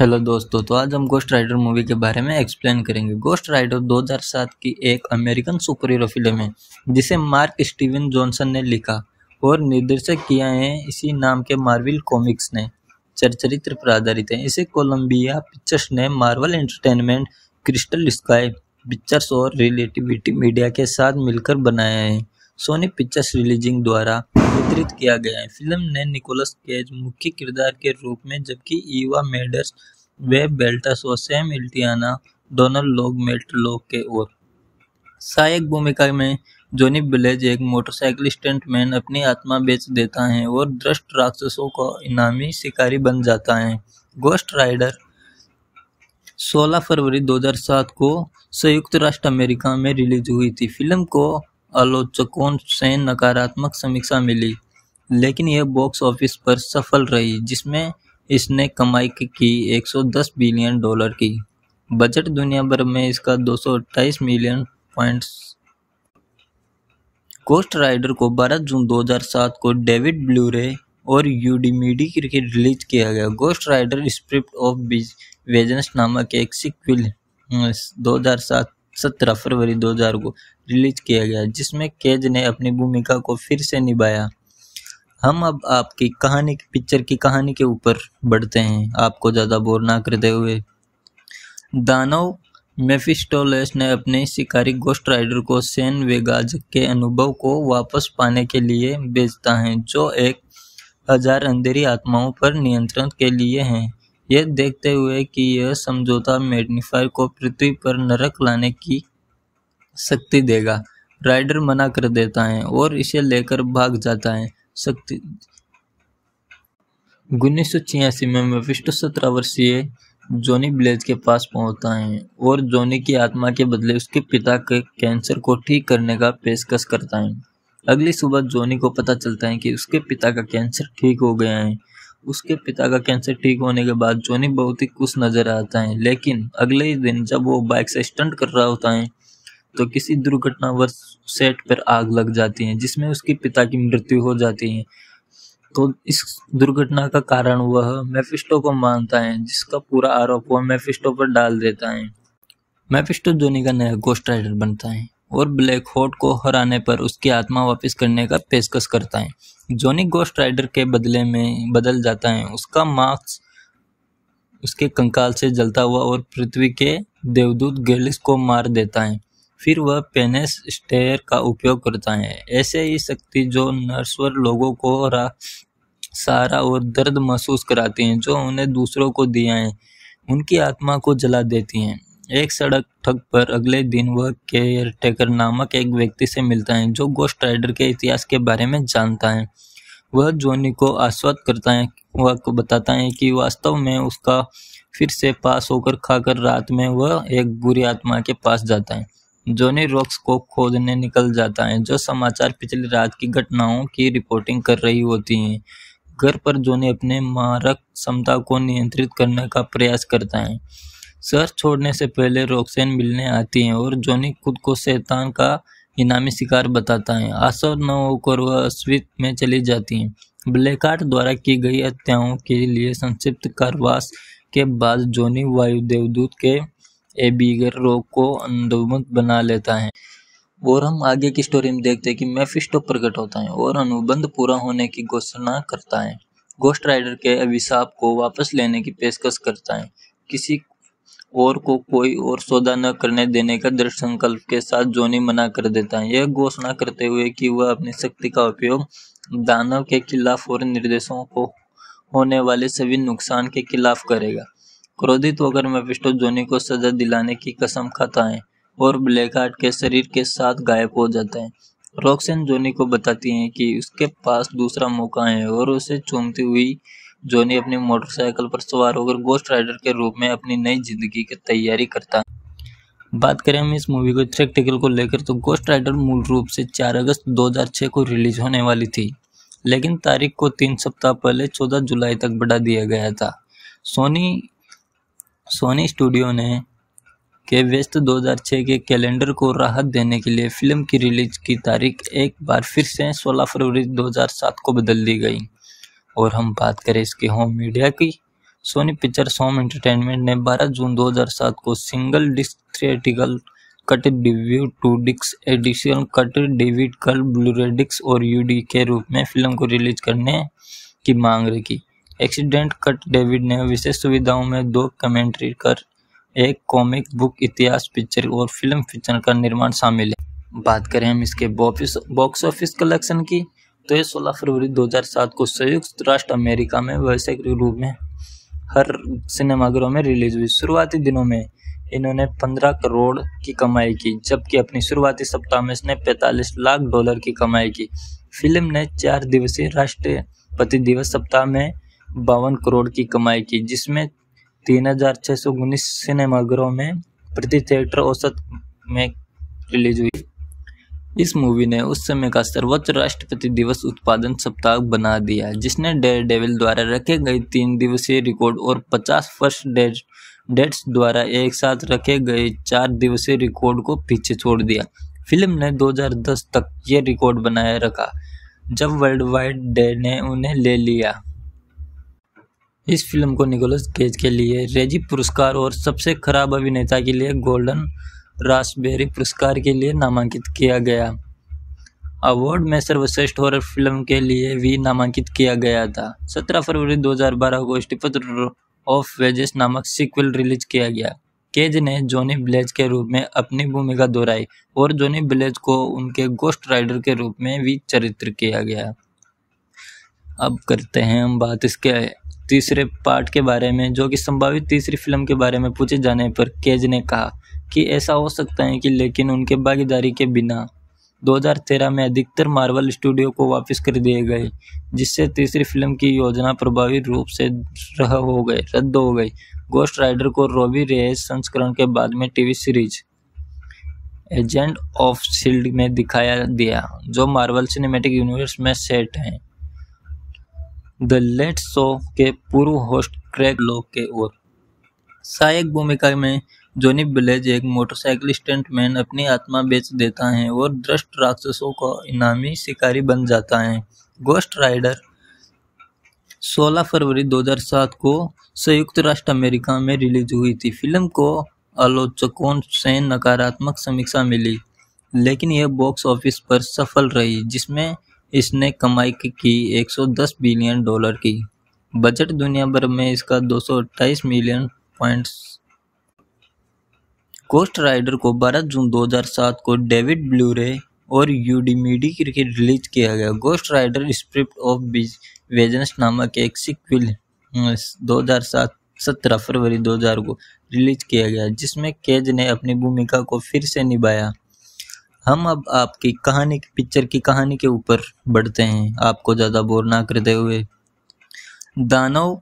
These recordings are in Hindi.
हेलो दोस्तों तो आज हम गोस्ट राइडर मूवी के बारे में एक्सप्लेन करेंगे गोस्ट राइडर 2007 की एक अमेरिकन सुपर हीरो फिल्म है जिसे मार्क स्टीवन जॉनसन ने लिखा और निर्देशक किया है इसी नाम के मार्वल कॉमिक्स ने चरचरित्र पर आधारित है इसे कोलंबिया पिक्चर्स ने Marvel Entertainment Crystal Sky Pictures और रिलेटिविटी मीडिया के साथ मिलकर बनाया है सोनी पिक्चर्स रिलीजिंग द्वारा वितरित किया गया है फिल्म ने निकोलस केज मुख्य किरदार के रूप में जबकि ईवा मेडर्स वेब बेल्टस और सैम इल्टियाना दोनों लोग लोग के और सहायक भूमिका में जोनी ब्लेज एक मोटरसाइकिल स्टंटमैन अपनी आत्मा बेच देता है और दृष्ट राक्षसों का इनामी शिकारी बन जाता है गोस्ट राइडर 16 फरवरी 2007 को संयुक्त राष्ट्र अमेरिका में रिलीज हुई थी फिल्म को आलोचकों से नकारात्मक समीक्षा मिली लेकिन यह बॉक्स ऑफिस पर सफल रही जिसमें इसने कमाई की 110 बिलियन डॉलर की बजट दुनिया भर में इसका दो मिलियन पॉइंट्स कोस्ट राइडर को 12 जून 2007 को डेविड ब्लूरे और यूडीमीडी करके रिलीज किया गया गोस्ट राइडर स्क्रिप्ट ऑफ वेजनस नामक एक सिक्विल दो 2007 सत्रह फरवरी 2000 को रिलीज किया गया जिसमें केज ने अपनी भूमिका को फिर से निभाया हम अब आपकी कहानी की पिक्चर की कहानी के ऊपर बढ़ते हैं आपको ज़्यादा बोर ना करते हुए दानव मेफिस्टोलेस ने अपने शिकारी गोस्ट राइडर को सेन वेगाज के अनुभव को वापस पाने के लिए भेजता है जो एक हजार अंधेरी आत्माओं पर नियंत्रण के लिए हैं यह देखते हुए कि यह समझौता मेडनिफायर को पृथ्वी पर नरक लाने की शक्ति देगा राइडर मना कर देता है और इसे लेकर भाग जाता है शक्ति उन्नीस सौ छियासी में मेफिस्टो सत्रह वर्षीय जॉनी ब्लेज के पास पहुंचता है और जॉनी की आत्मा के बदले उसके पिता के कैंसर को ठीक करने का पेशकश करता है अगली सुबह जॉनी को पता चलता है कि उसके पिता का कैंसर ठीक हो गया है उसके पिता का कैंसर ठीक होने के बाद जॉनी बहुत ही खुश नजर आता है लेकिन अगले ही दिन जब वो बाइक से स्टंट कर रहा होता है तो किसी दुर्घटनावश सेट पर आग लग जाती है जिसमें उसके पिता की मृत्यु हो जाती है तो इस दुर्घटना का कारण वह मेफिस्टो को मानता है जिसका पूरा आरोप वह मेफिस्टो पर डाल देता है मेफिस्टो जोनी का नया गोस्ट राइडर बनता है और ब्लैक होट को हराने पर उसकी आत्मा वापस करने का पेशकश करता है जोनी गोस्ट राइडर के बदले में बदल जाता है उसका मार्क्स उसके कंकाल से जलता हुआ और पृथ्वी के देवदूत गेलिस को मार देता है फिर वह पेनेस स्टेयर का उपयोग करता है ऐसे ही शक्ति जो नर्सवर लोगों को सारा सहारा और दर्द महसूस कराती हैं जो उन्हें दूसरों को दिया है उनकी आत्मा को जला देती हैं एक सड़क ठग पर अगले दिन वह केयर टेकर नामक एक व्यक्ति से मिलता है जो गोस्ट राइडर के इतिहास के बारे में जानता है वह जोनी को आश्वस्त करता है वह बताता है कि वास्तव में उसका फिर से पास होकर खाकर रात में वह एक बुरी आत्मा के पास जाता है जोनी रॉक्स को खोजने निकल जाता है जो समाचार पिछली रात की घटनाओं की रिपोर्टिंग कर रही होती हैं घर पर जोनी अपने मारक क्षमता को नियंत्रित करने का प्रयास करता है शहर छोड़ने से पहले रॉक्सेन मिलने आती हैं और जोनी खुद को शैतान का इनामी शिकार बताता है आसव न होकर वह अस्वित में चली जाती हैं ब्लैकआर्ट द्वारा की गई हत्याओं के लिए संक्षिप्त कारवास के बाद जोनी वायुदेवदूत के एबीगर रोग को अंदुमत बना लेता है और हम आगे की स्टोरी में देखते हैं कि मेफिस्टो प्रकट होता है और अनुबंध पूरा होने की घोषणा करता है गोस्ट राइडर के अभिशाप को वापस लेने की पेशकश करता है किसी और को कोई और सौदा न करने देने का दृढ़ संकल्प के साथ जोनी मना कर देता है यह घोषणा करते हुए कि वह अपनी शक्ति का उपयोग दानव के खिलाफ और निर्देशों को होने वाले सभी नुकसान के खिलाफ करेगा क्रोधित होकर मेफिस्टो जोनी को सजा दिलाने की कसम खाता है और ब्लैकहार्ट के शरीर के साथ गायब हो जाता है रॉक्सन जोनी को बताती है कि उसके पास दूसरा मौका है और उसे चूमती हुई जोनी अपनी मोटरसाइकिल पर सवार होकर गोस्ट राइडर के रूप में अपनी नई जिंदगी की तैयारी करता है बात करें हम इस मूवी को थ्रेक्टिकल को लेकर तो गोस्ट राइडर मूल रूप से 4 अगस्त 2006 को रिलीज होने वाली थी लेकिन तारीख को तीन सप्ताह पहले 14 जुलाई तक बढ़ा दिया गया था सोनी सोनी स्टूडियो ने के व्यस्त 2006 के कैलेंडर को राहत देने के लिए फिल्म की रिलीज की तारीख एक बार फिर से 16 फरवरी 2007 को बदल दी गई और हम बात करें इसके होम मीडिया की सोनी पिक्चर्स होम एंटरटेनमेंट ने 12 जून 2007 को single disc theatrical cut DVD two डिक्स एडिशनल कट डिविड कल ब्लूरेडिक्स और यूडी के रूप में फिल्म को रिलीज करने की मांग रखी एक्सीडेंट कट डेविड ने विशेष सुविधाओं में दो कमेंट्री कर एक कॉमिक बुक इतिहास पिक्चर और फिल्म पिक्चर का निर्माण शामिल है बात करें हम इसके बॉक्स ऑफिस कलेक्शन की तो ये 16 फरवरी 2007 को संयुक्त राष्ट्र अमेरिका में वैश्विक रूप में हर सिनेमाघरों में रिलीज हुई शुरुआती दिनों में इन्होंने 15 करोड़ की कमाई की जबकि अपनी शुरुआती सप्ताह में इसने 45 लाख डॉलर की कमाई की फिल्म ने चार दिवसीय राष्ट्रीय पति दिवस सप्ताह में बावन करोड़ की कमाई की जिसमें तीन हज़ार छः सौ उन्नीस सिनेमाघरों में प्रति थिएटर औसत में रिलीज हुई इस मूवी ने उस समय का सर्वोच्च राष्ट्रपति दिवस उत्पादन सप्ताह बना दिया जिसने डेयर डेविल द्वारा रखे गए तीन दिवसीय रिकॉर्ड और पचास फर्स्ट डेट डेट्स द्वारा एक साथ रखे गए चार दिवसीय रिकॉर्ड को पीछे छोड़ दिया फिल्म ने 2010 तक ये रिकॉर्ड बनाए रखा जब वर्ल्ड वाइड डे ने उन्हें ले लिया इस फिल्म को निकोलस केज के लिए रेजी पुरस्कार और सबसे खराब अभिनेता के लिए गोल्डन रास्पबेरी पुरस्कार के लिए नामांकित किया गया अवार्ड में सर्वश्रेष्ठ हॉरर फिल्म के लिए भी नामांकित किया गया था 17 फरवरी 2012 को स्टीफन ऑफ वेजेस नामक सीक्वल रिलीज किया गया केज ने जॉनी ब्लेज के रूप में अपनी भूमिका दोहराई और जॉनी ब्लेज को उनके गोस्ट राइडर के रूप में भी चरित्र किया गया अब करते हैं हम बात इसके तीसरे पार्ट के बारे में जो कि संभावित तीसरी फिल्म के बारे में पूछे जाने पर केज ने कहा कि ऐसा हो सकता है कि लेकिन उनके भागीदारी के बिना 2013 में अधिकतर मार्वल स्टूडियो को वापस कर दिए गए जिससे तीसरी फिल्म की योजना प्रभावी रूप से रह हो गए रद्द हो गई गोस्ट राइडर को रॉबी रेस संस्करण के बाद में TV series agent of shield में दिखाया दिया जो मार्वल सिनेमेटिक यूनिवर्स में सेट हैं द लेट शो के पूर्व होस्ट क्रैग लॉक के ओर सहायक भूमिका में जोनी ब्लेज एक मोटरसाइकिल स्टंटमैन अपनी आत्मा बेच देता है और दृष्ट राक्षसों का इनामी शिकारी बन जाता है गोस्ट राइडर 16 फरवरी 2007 को संयुक्त राष्ट्र अमेरिका में रिलीज हुई थी फिल्म को आलोचकों से नकारात्मक समीक्षा मिली लेकिन यह बॉक्स ऑफिस पर सफल रही जिसमें इसने कमाई की 110 बिलियन डॉलर की बजट दुनिया भर में इसका अट्ठाईस मिलियन पॉइंट्स कोस्ट राइडर को 12 जून 2007 को डेविड ब्लूरे और यूडीमीडी के रिलीज किया गया गोस्ट राइडर स्क्रिप्ट ऑफ वेजनस नामक एक सिक्विल सात सत्रह फरवरी 2000 को रिलीज किया गया जिसमें केज ने अपनी भूमिका को फिर से निभाया हम अब आपकी कहानी की पिक्चर की कहानी के ऊपर बढ़ते हैं आपको ज़्यादा बोर ना करते हुए दानव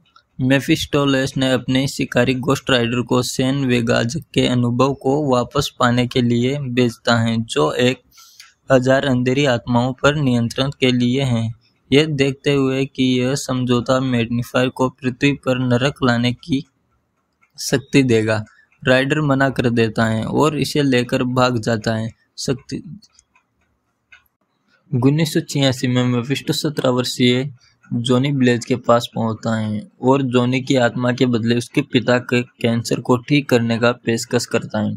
मेफिस्टोलेस ने अपने शिकारी गोस्ट राइडर को सेन वेगाज के अनुभव को वापस पाने के लिए बेचता है जो एक हजार अंधेरी आत्माओं पर नियंत्रण के लिए हैं यह देखते हुए कि यह समझौता मैग्नीफायर को पृथ्वी पर नरक लाने की शक्ति देगा राइडर मना कर देता है और इसे लेकर भाग जाता है सकती उन्नीस में मेफिस्टो सत्रह वर्षीय जॉनी ब्लेज के पास पहुंचता है और जॉनी की आत्मा के बदले उसके पिता के कैंसर को ठीक करने का पेशकश करता है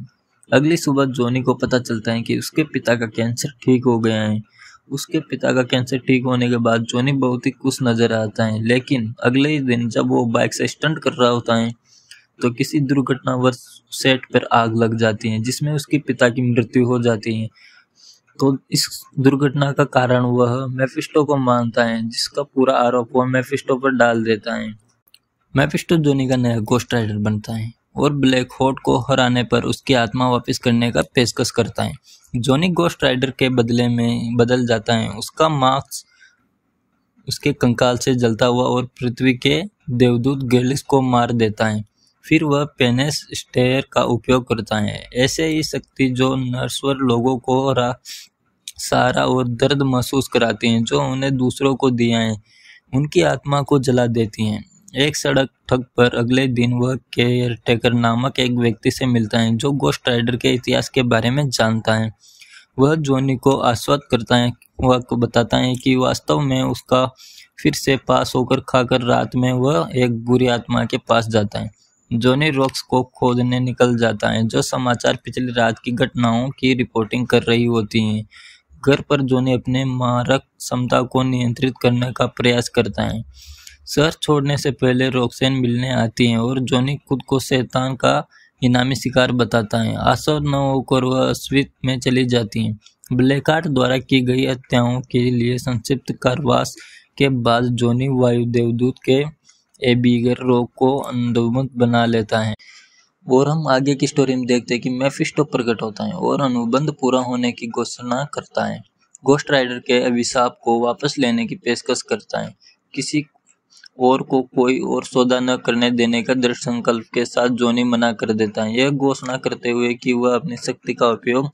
अगली सुबह जॉनी को पता चलता है कि उसके पिता का कैंसर ठीक हो गया है उसके पिता का कैंसर ठीक होने के बाद जॉनी बहुत ही खुश नज़र आता है लेकिन अगले ही दिन जब वो बाइक से स्टंट कर रहा होता है तो किसी दुर्घटनावश सेट पर आग लग जाती है जिसमें उसके पिता की मृत्यु हो जाती है तो इस दुर्घटना का कारण वह मेफिस्टो को मानता है जिसका पूरा आरोप वह मेफिस्टो पर डाल देता है मेफिस्टो जोनी का नया गोस्ट राइडर बनता है और ब्लैक होट को हराने पर उसकी आत्मा वापस करने का पेशकश करता है जोनी गोस्ट राइडर के बदले में बदल जाता है उसका मार्क्स उसके कंकाल से जलता हुआ और पृथ्वी के देवदूत गेलिस को मार देता है फिर वह पेनेस स्टेयर का उपयोग करता है ऐसे ही शक्ति जो नर्सवर लोगों को सहारा और दर्द महसूस कराती हैं जो उन्हें दूसरों को दिया है उनकी आत्मा को जला देती हैं एक सड़क ठग पर अगले दिन वह केयर टेकर नामक एक व्यक्ति से मिलता है जो गोस्ट राइडर के इतिहास के बारे में जानता है वह जोनी को आश्वस्त करता है वह बताता है कि वास्तव में उसका फिर से पास होकर खाकर रात में वह एक बुरी आत्मा के पास जाता है जोनी रॉक्स को खोजने निकल जाता है जो समाचार पिछली रात की घटनाओं की रिपोर्टिंग कर रही होती हैं घर पर जोनी अपने मारक क्षमता को नियंत्रित करने का प्रयास करता है शहर छोड़ने से पहले रोक्सेन मिलने आती हैं और जोनी खुद को शैतान का इनामी शिकार बताता है आशा न होकर वह अस्वित में चली जाती हैं ब्लैकआर्ट द्वारा की गई हत्याओं के लिए संक्षिप्त कारवास के बाद जोनी वायु देवदूत के एबीगर रोग को अंधुमुख बना लेता है और हम आगे की स्टोरी में देखते हैं कि मैफिस्टो प्रकट होता है और अनुबंध पूरा होने की घोषणा करता है गोस्ट राइडर के अभिशाप को वापस लेने की पेशकश करता है किसी और को कोई और सौदा न करने देने का दृढ़ संकल्प के साथ जोनी मना कर देता है यह घोषणा करते हुए कि वह अपनी शक्ति का उपयोग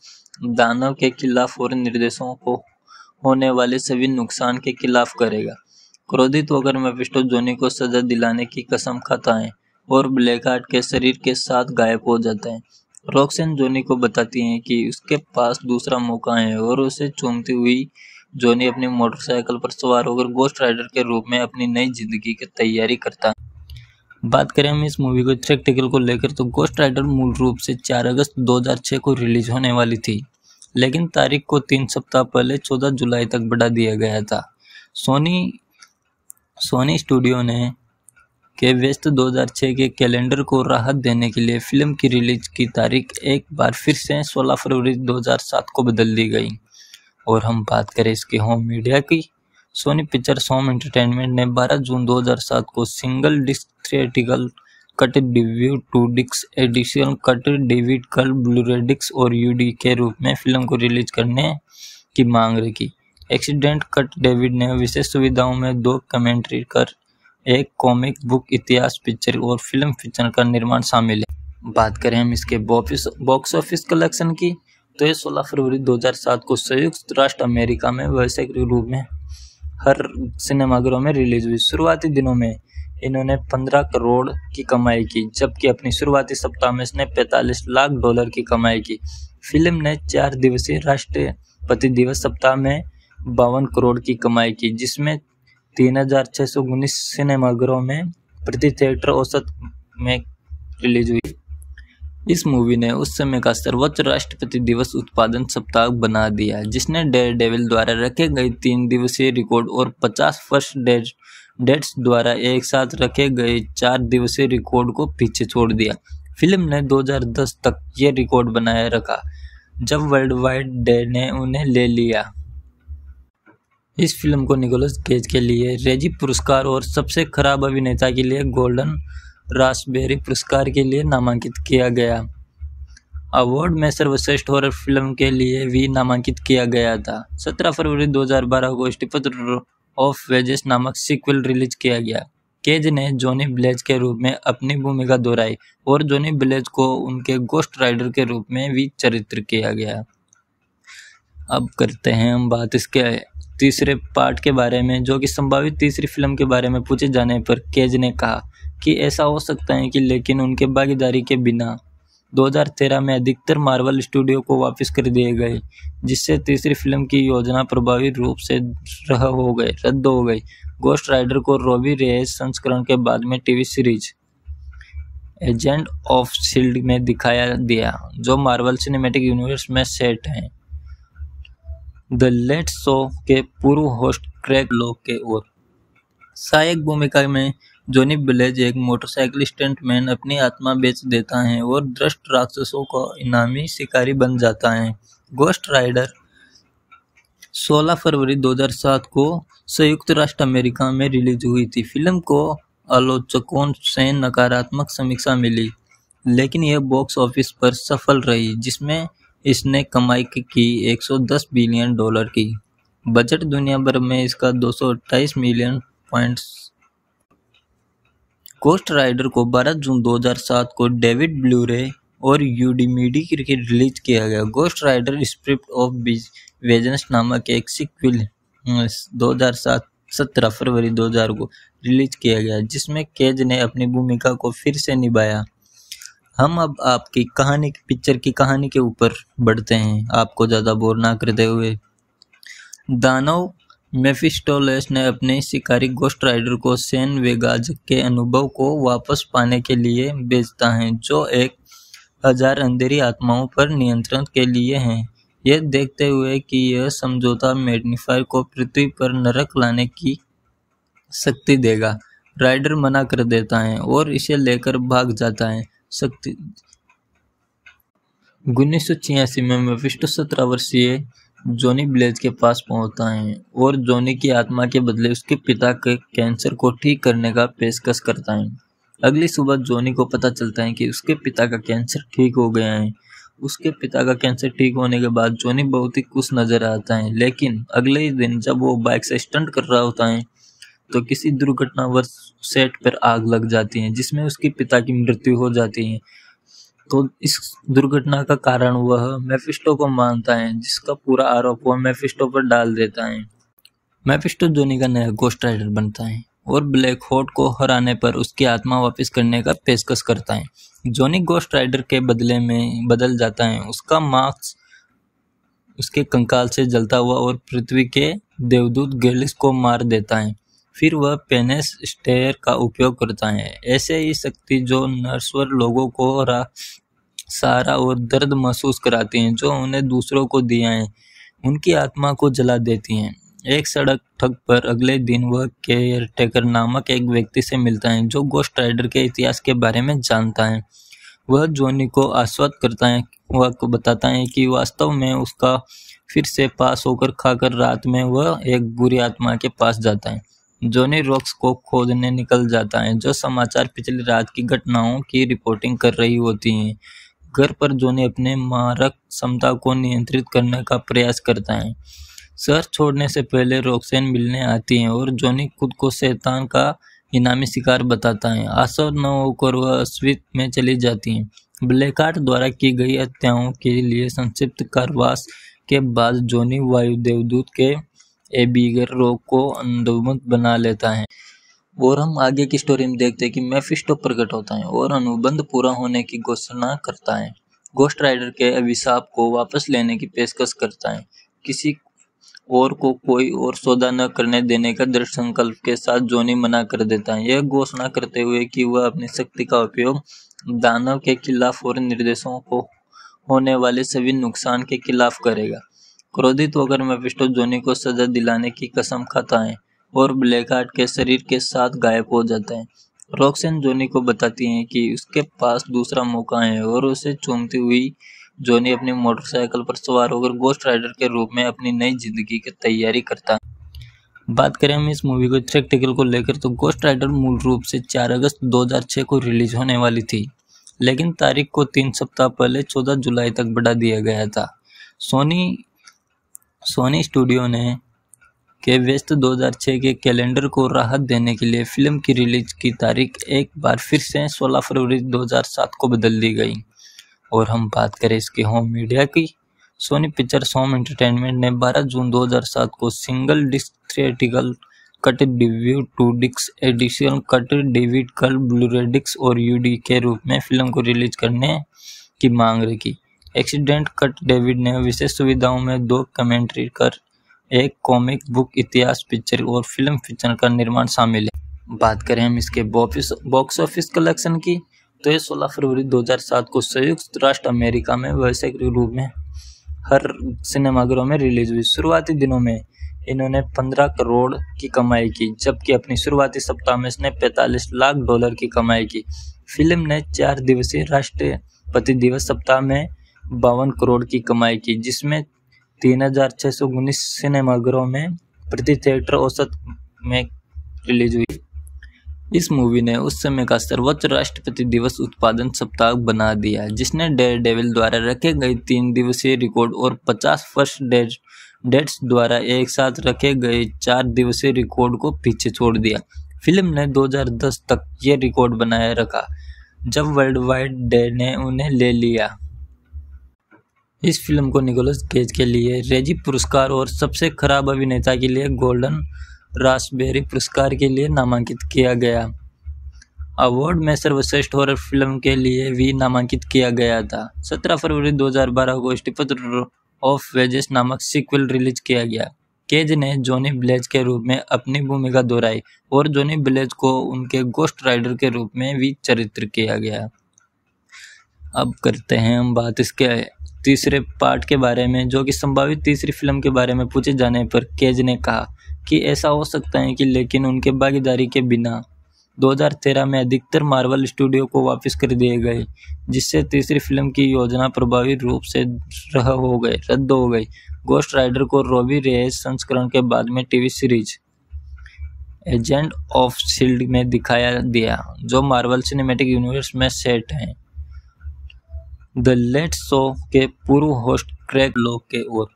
दानव के खिलाफ और निर्देशों को होने वाले सभी नुकसान के खिलाफ करेगा क्रोधित होकर मेफिस्टो जोनी को सजा दिलाने की कसम खाता है और ब्लैकहार्ट के शरीर के साथ गायब हो जाता है रॉक्सन जोनी को बताती है कि उसके पास दूसरा मौका है और उसे चूमती हुई जोनी अपनी मोटरसाइकिल पर सवार होकर गोस्ट राइडर के रूप में अपनी नई जिंदगी की तैयारी करता है बात करें हम इस मूवी को थ्रेक्टिकल को लेकर तो गोस्ट राइडर मूल रूप से 4 अगस्त 2006 को रिलीज होने वाली थी लेकिन तारीख को तीन सप्ताह पहले 14 जुलाई तक बढ़ा दिया गया था सोनी सोनी स्टूडियो ने के व्यस्त 2006 के कैलेंडर को राहत देने के लिए फिल्म की रिलीज की तारीख एक बार फिर से 16 फरवरी 2007 को बदल दी गई और हम बात करें इसके होम मीडिया की सोनी पिक्चर्स होम एंटरटेनमेंट ने 12 जून 2007 को single disc theatrical cut DVD two डिक्स एडिशनल कट डिविड कल ब्लूरेडिक्स और यूडी के रूप में फिल्म को रिलीज करने की मांग रखी एक्सीडेंट कट डेविड ने विशेष सुविधाओं में दो कमेंट्री कर एक कॉमिक बुक इतिहास पिक्चर और फिल्म फिक्चर का निर्माण शामिल है बात करें हम इसके बॉक्स ऑफिस कलेक्शन की तो ये 16 फरवरी 2007 को संयुक्त राष्ट्र अमेरिका में वैश्विक रूप में हर सिनेमाघरों में रिलीज हुई शुरुआती दिनों में इन्होंने 15 करोड़ की कमाई की जबकि अपनी शुरुआती सप्ताह में इसने 45 लाख डॉलर की कमाई की फिल्म ने चार दिवसीय राष्ट्रपति दिवस सप्ताह में बावन करोड़ की कमाई की जिसमें तीन हज़ार छः सौ उन्नीस सिनेमाघरों में प्रति थिएटर औसत में रिलीज हुई इस मूवी ने उस समय का सर्वोच्च राष्ट्रपति दिवस उत्पादन सप्ताह बना दिया जिसने डेयर डेविल द्वारा रखे गए तीन दिवसीय रिकॉर्ड और पचास फर्स्ट डेट डेट्स द्वारा एक साथ रखे गए चार दिवसीय रिकॉर्ड को पीछे छोड़ दिया फिल्म ने 2010 तक ये रिकॉर्ड बनाए रखा जब वर्ल्ड वाइड डे ने उन्हें ले लिया इस फिल्म को निकोलस केज के लिए रेजी पुरस्कार और सबसे खराब अभिनेता के लिए गोल्डन रास्पबेरी पुरस्कार के लिए नामांकित किया गया अवार्ड में सर्वश्रेष्ठ हॉरर फिल्म के लिए भी नामांकित किया गया था 17 फरवरी 2012 को स्टीफन ऑफ वेजेस नामक सीक्वल रिलीज किया गया केज ने जॉनी ब्लेज के रूप में अपनी भूमिका दोहराई और जॉनी ब्लेज को उनके गोस्ट राइडर के रूप में भी चरित्र किया गया अब करते हैं हम बात इसके तीसरे पार्ट के बारे में जो कि संभावित तीसरी फिल्म के बारे में पूछे जाने पर केज ने कहा कि ऐसा हो सकता है कि लेकिन उनके भागीदारी के बिना 2013 में अधिकतर मार्वल स्टूडियो को वापस कर दिए गए जिससे तीसरी फिल्म की योजना प्रभावी रूप से रह हो गए रद्द हो गई गोस्ट राइडर को रोबी रेस संस्करण के बाद में TV series agent of shield में दिखाया दिया जो मार्वल सिनेमेटिक यूनिवर्स में सेट हैं द लेट शो के पूर्व होस्ट क्रैक लोक के और सहायक भूमिका में जोनी ब्लेज एक मोटरसाइकिल स्टंटमैन अपनी आत्मा बेच देता है और दृष्ट राक्षसों का इनामी शिकारी बन जाता है गोस्ट राइडर 16 फरवरी 2007 को संयुक्त राष्ट्र अमेरिका में रिलीज हुई थी फिल्म को आलोचकों से नकारात्मक समीक्षा मिली लेकिन यह बॉक्स ऑफिस पर सफल रही जिसमें इसने कमाई की 110 बिलियन डॉलर की बजट दुनिया भर में इसका दो मिलियन पॉइंट्स कोस्ट राइडर को 12 जून 2007 को डेविड ब्लूरे और यूडीमीडी के रिलीज किया गया गोस्ट राइडर स्क्रिप्ट ऑफ वेजनस नामक एक सिक्विल 2007 सत्रह फरवरी 2000 को रिलीज किया गया जिसमें केज ने अपनी भूमिका को फिर से निभाया हम अब आपकी कहानी की पिक्चर की कहानी के ऊपर बढ़ते हैं आपको ज़्यादा बोर ना करते हुए दानव मेफिस्टोलेस ने अपने शिकारी गोस्ट राइडर को सेन वेगाज के अनुभव को वापस पाने के लिए भेजता है जो एक हजार अंधेरी आत्माओं पर नियंत्रण के लिए हैं यह देखते हुए कि यह समझौता मैग्नीफायर को पृथ्वी पर नरक लाने की शक्ति देगा राइडर मना कर देता है और इसे लेकर भाग जाता है शक्ति उन्नीस सौ छियासी में मेफिस्टो सत्रह वर्षीय जॉनी ब्लेज के पास पहुंचता है और जॉनी की आत्मा के बदले उसके पिता के कैंसर को ठीक करने का पेशकश करता है अगली सुबह जॉनी को पता चलता है कि उसके पिता का कैंसर ठीक हो गया है उसके पिता का कैंसर ठीक होने के बाद जॉनी बहुत ही खुश नजर आता है लेकिन अगले ही दिन जब वो बाइक से स्टंट कर रहा होता है तो किसी दुर्घटनावश सेट पर आग लग जाती है जिसमें उसके पिता की मृत्यु हो जाती है तो इस दुर्घटना का कारण वह मैफिस्टो को मानता है जिसका पूरा आरोप वह मैफिस्टो पर डाल देता है मैफिस्टो जोनी का नया गोस्ट राइडर बनता है और ब्लैक होट को हराने पर उसकी आत्मा वापस करने का पेशकश करता है जोनी गोस्ट राइडर के बदले में बदल जाता है उसका मार्क्स उसके कंकाल से जलता हुआ और पृथ्वी के देवदूत गैलिस को मार देता है फिर वह पेनेस स्टेयर का उपयोग करता है ऐसे ही शक्ति जो नर्सवर लोगों को सारा सहारा और दर्द महसूस कराती हैं जो उन्हें दूसरों को दिया है उनकी आत्मा को जला देती हैं एक सड़क ठग पर अगले दिन वह केयर टेकर नामक एक व्यक्ति से मिलता है जो गोस्ट राइडर के इतिहास के बारे में जानता है वह जोनी को आश्वस्त करता है वह को बताता है कि वास्तव में उसका फिर से पास होकर खाकर रात में वह एक बुरी आत्मा के पास जाता है जोनी रॉक्स को खोजने निकल जाता है जो समाचार पिछली रात की घटनाओं की रिपोर्टिंग कर रही होती हैं घर पर जोनी अपने मारक क्षमता को नियंत्रित करने का प्रयास करता है शहर छोड़ने से पहले रॉक्सेन मिलने आती हैं और जोनी खुद को शैतान का इनामी शिकार बताता है आसव न होकर वह अस्वित में चली जाती हैं ब्लैकार्ट द्वारा की गई हत्याओं के लिए संक्षिप्त कारवास के बाद जोनी वायुदेवदूत के एबीगर रोग को अंधुमत बना लेता है और हम आगे की स्टोरी में देखते हैं कि मेफिस्टो प्रकट होता है और अनुबंध पूरा होने की घोषणा करता है गोस्ट राइडर के अभिशाप को वापस लेने की पेशकश करता है किसी और को कोई और सौदा न करने देने का दृढ़ संकल्प के साथ जोनी मना कर देता है यह घोषणा करते हुए कि वह अपनी शक्ति का उपयोग दानव के खिलाफ और निर्देशों को होने वाले सभी नुकसान के खिलाफ करेगा क्रोधित होकर मेफिस्टो जोनी को सजा दिलाने की कसम खाता है और ब्लैकहार्ट के शरीर के साथ गायब हो जाता है रॉक्सन जोनी को बताती हैं कि उसके पास दूसरा मौका है और उसे चूमती हुई जोनी अपनी मोटरसाइकिल पर सवार होकर गोस्ट राइडर के रूप में अपनी नई जिंदगी की तैयारी करता है बात करें हम इस मूवी को प्रैक्टिकल को लेकर तो गोस्ट राइडर मूल रूप से 4 अगस्त 2006 को रिलीज होने वाली थी लेकिन तारीख को तीन सप्ताह पहले 14 जुलाई तक बढ़ा दिया गया था सोनी सोनी स्टूडियो ने के व्यस्त 2006 के कैलेंडर को राहत देने के लिए फिल्म की रिलीज की तारीख एक बार फिर से 16 फरवरी 2007 को बदल दी गई और हम बात करें इसके होम मीडिया की सोनी पिक्चर्स होम एंटरटेनमेंट ने 12 जून 2007 को single disc theatrical cut DVD two disc additional cut DVD कल ब्लूरेडिक्स और यूडी के रूप में फिल्म को रिलीज करने की मांग रखी एक्सीडेंट कट डेविड ने विशेष सुविधाओं में दो कमेंट्री कर एक कॉमिक बुक इतिहास पिक्चर और फिल्म फिक्चर का निर्माण शामिल है बात करें हम इसके बॉक्स ऑफिस कलेक्शन की तो ये 16 फरवरी 2007 को संयुक्त राष्ट्र अमेरिका में वैश्विक रूप में हर सिनेमाघरों में रिलीज हुई शुरुआती दिनों में इन्होंने 15 करोड़ की कमाई की जबकि अपनी शुरुआती सप्ताह में इसने 45 लाख डॉलर की कमाई की फिल्म ने चार दिवसीय राष्ट्रपति दिवस सप्ताह में बावन करोड़ की कमाई की जिसमें तीन हजार छः सौ उन्नीस सिनेमाघरों में प्रति थिएटर औसत में रिलीज हुई इस मूवी ने उस समय का सर्वोच्च राष्ट्रपति दिवस उत्पादन सप्ताह बना दिया जिसने डेयर डेविल द्वारा रखे गए तीन दिवसीय रिकॉर्ड और पचास फर्स्ट डेट डेट्स द्वारा एक साथ रखे गए चार दिवसीय रिकॉर्ड को पीछे छोड़ दिया फिल्म ने 2010 तक ये रिकॉर्ड बनाए रखा जब वर्ल्ड वाइड डे ने उन्हें ले लिया इस फिल्म को निकोलस केज के लिए रेजी पुरस्कार और सबसे खराब अभिनेता के लिए गोल्डन रास्पबेरी पुरस्कार के लिए नामांकित किया गया अवार्ड में सर्वश्रेष्ठ हॉरर फिल्म के लिए भी नामांकित किया गया था 17 फरवरी 2012 को स्टीफन ऑफ वेजेस नामक सीक्वल रिलीज किया गया केज ने जॉनी ब्लेज के रूप में अपनी भूमिका दोहराई और जॉनी ब्लेज को उनके गोस्ट राइडर के रूप में भी चरित्र किया गया अब करते हैं हम बात इसके तीसरे पार्ट के बारे में जो कि संभावित तीसरी फिल्म के बारे में पूछे जाने पर केज ने कहा कि ऐसा हो सकता है कि लेकिन उनके भागीदारी के बिना 2013 में अधिकतर मार्वल स्टूडियो को वापस कर दिए गए जिससे तीसरी फिल्म की योजना प्रभावी रूप से रह हो गए रद्द हो गई गोस्ट राइडर को रोबी रेस संस्करण के बाद में TV series agent of shield में दिखाया दिया जो मार्वल सिनेमेटिक यूनिवर्स में सेट हैं द लेट शो के पूर्व होस्ट क्रैक लोक के ओर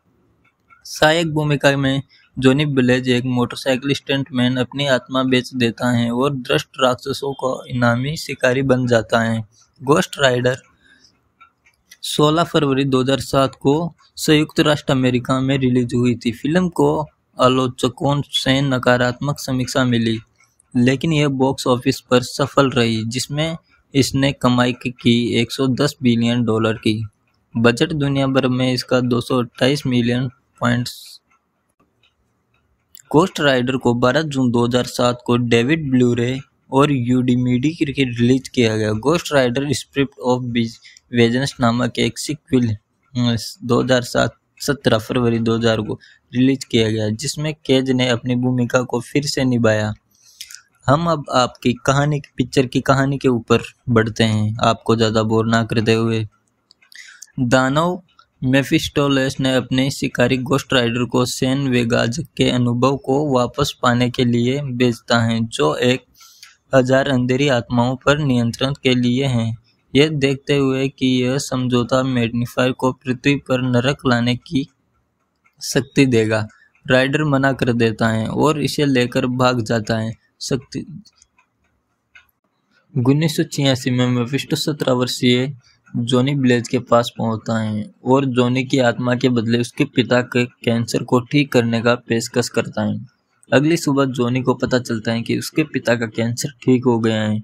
सहायक भूमिका में जोनी बिलेज एक मोटरसाइकिल स्टंटमैन अपनी आत्मा बेच देता है और दृष्ट राक्षसों का इनामी शिकारी बन जाता है गोस्ट राइडर 16 फरवरी 2007 को संयुक्त राष्ट्र अमेरिका में रिलीज हुई थी फिल्म को आलोचकों से नकारात्मक समीक्षा मिली लेकिन यह बॉक्स ऑफिस पर सफल रही जिसमें इसने कमाई की 110 बिलियन डॉलर की बजट दुनिया भर में इसका अट्ठाईस मिलियन पॉइंट्स कोस्ट राइडर को 12 जून 2007 को डेविड ब्लूरे और यूडीमीडी के रिलीज किया गया गोस्ट राइडर स्क्रिप्ट ऑफ वेजनस नामक एक सिक्विल सात सत्रह फरवरी 2000 को रिलीज किया गया जिसमें केज ने अपनी भूमिका को फिर से निभाया हम अब आपकी कहानी की पिक्चर की कहानी के ऊपर बढ़ते हैं आपको ज़्यादा बोर ना करते हुए दानव मेफिस्टोलेस ने अपने शिकारी गोस्ट राइडर को सेन वेगाज के अनुभव को वापस पाने के लिए बेचता है जो एक हजार अंधेरी आत्माओं पर नियंत्रण के लिए हैं यह देखते हुए कि यह समझौता मैग्नीफायर को पृथ्वी पर नरक लाने की शक्ति देगा राइडर मना कर देता है और इसे लेकर भाग जाता है सकती उन्नीस में मेफिस्टो सत्रह वर्षीय जॉनी ब्लेज के पास पहुंचता है और जॉनी की आत्मा के बदले उसके पिता के कैंसर को ठीक करने का पेशकश करता है अगली सुबह जॉनी को पता चलता है कि उसके पिता का कैंसर ठीक हो गया है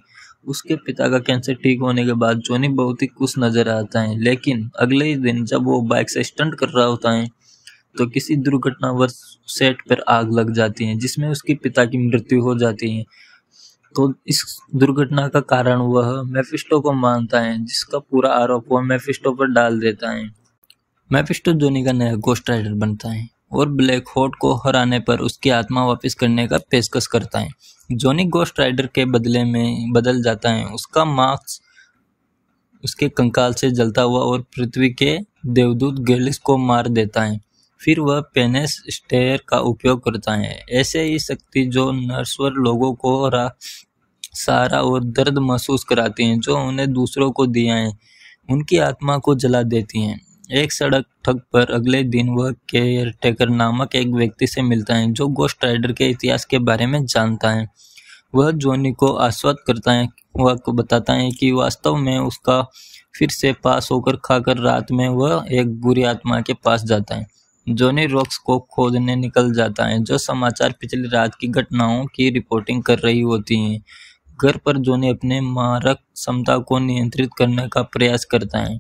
उसके पिता का कैंसर ठीक होने के बाद जॉनी बहुत ही खुश नज़र आता है लेकिन अगले ही दिन जब वो बाइक से स्टंट कर रहा होता है तो किसी दुर्घटनावश सेट पर आग लग जाती है जिसमें उसके पिता की मृत्यु हो जाती है तो इस दुर्घटना का कारण वह मेफिस्टो को मानता है जिसका पूरा आरोप वह मेफिस्टो पर डाल देता है मेफिस्टो जोनी का नया गोस्ट राइडर बनता है और ब्लैक होट को हराने पर उसकी आत्मा वापस करने का पेशकश करता है जोनी गोस्ट राइडर के बदले में बदल जाता है उसका मार्क्स उसके कंकाल से जलता हुआ और पृथ्वी के देवदूत गेलिस को मार देता है फिर वह पेनेस स्टेयर का उपयोग करता है ऐसे ही शक्ति जो नर्सवर लोगों को सहारा और दर्द महसूस कराती हैं जो उन्हें दूसरों को दिया है उनकी आत्मा को जला देती हैं एक सड़क ठग पर अगले दिन वह केयर टेकर नामक एक व्यक्ति से मिलता है जो गोस्ट राइडर के इतिहास के बारे में जानता है वह जोनी को आश्वस्त करता है वह बताता है कि वास्तव में उसका फिर से पास होकर खाकर रात में वह एक बुरी आत्मा के पास जाता है जोनी रॉक्स को खोजने निकल जाता है जो समाचार पिछली रात की घटनाओं की रिपोर्टिंग कर रही होती हैं घर पर जोनी अपने मारक क्षमता को नियंत्रित करने का प्रयास करता है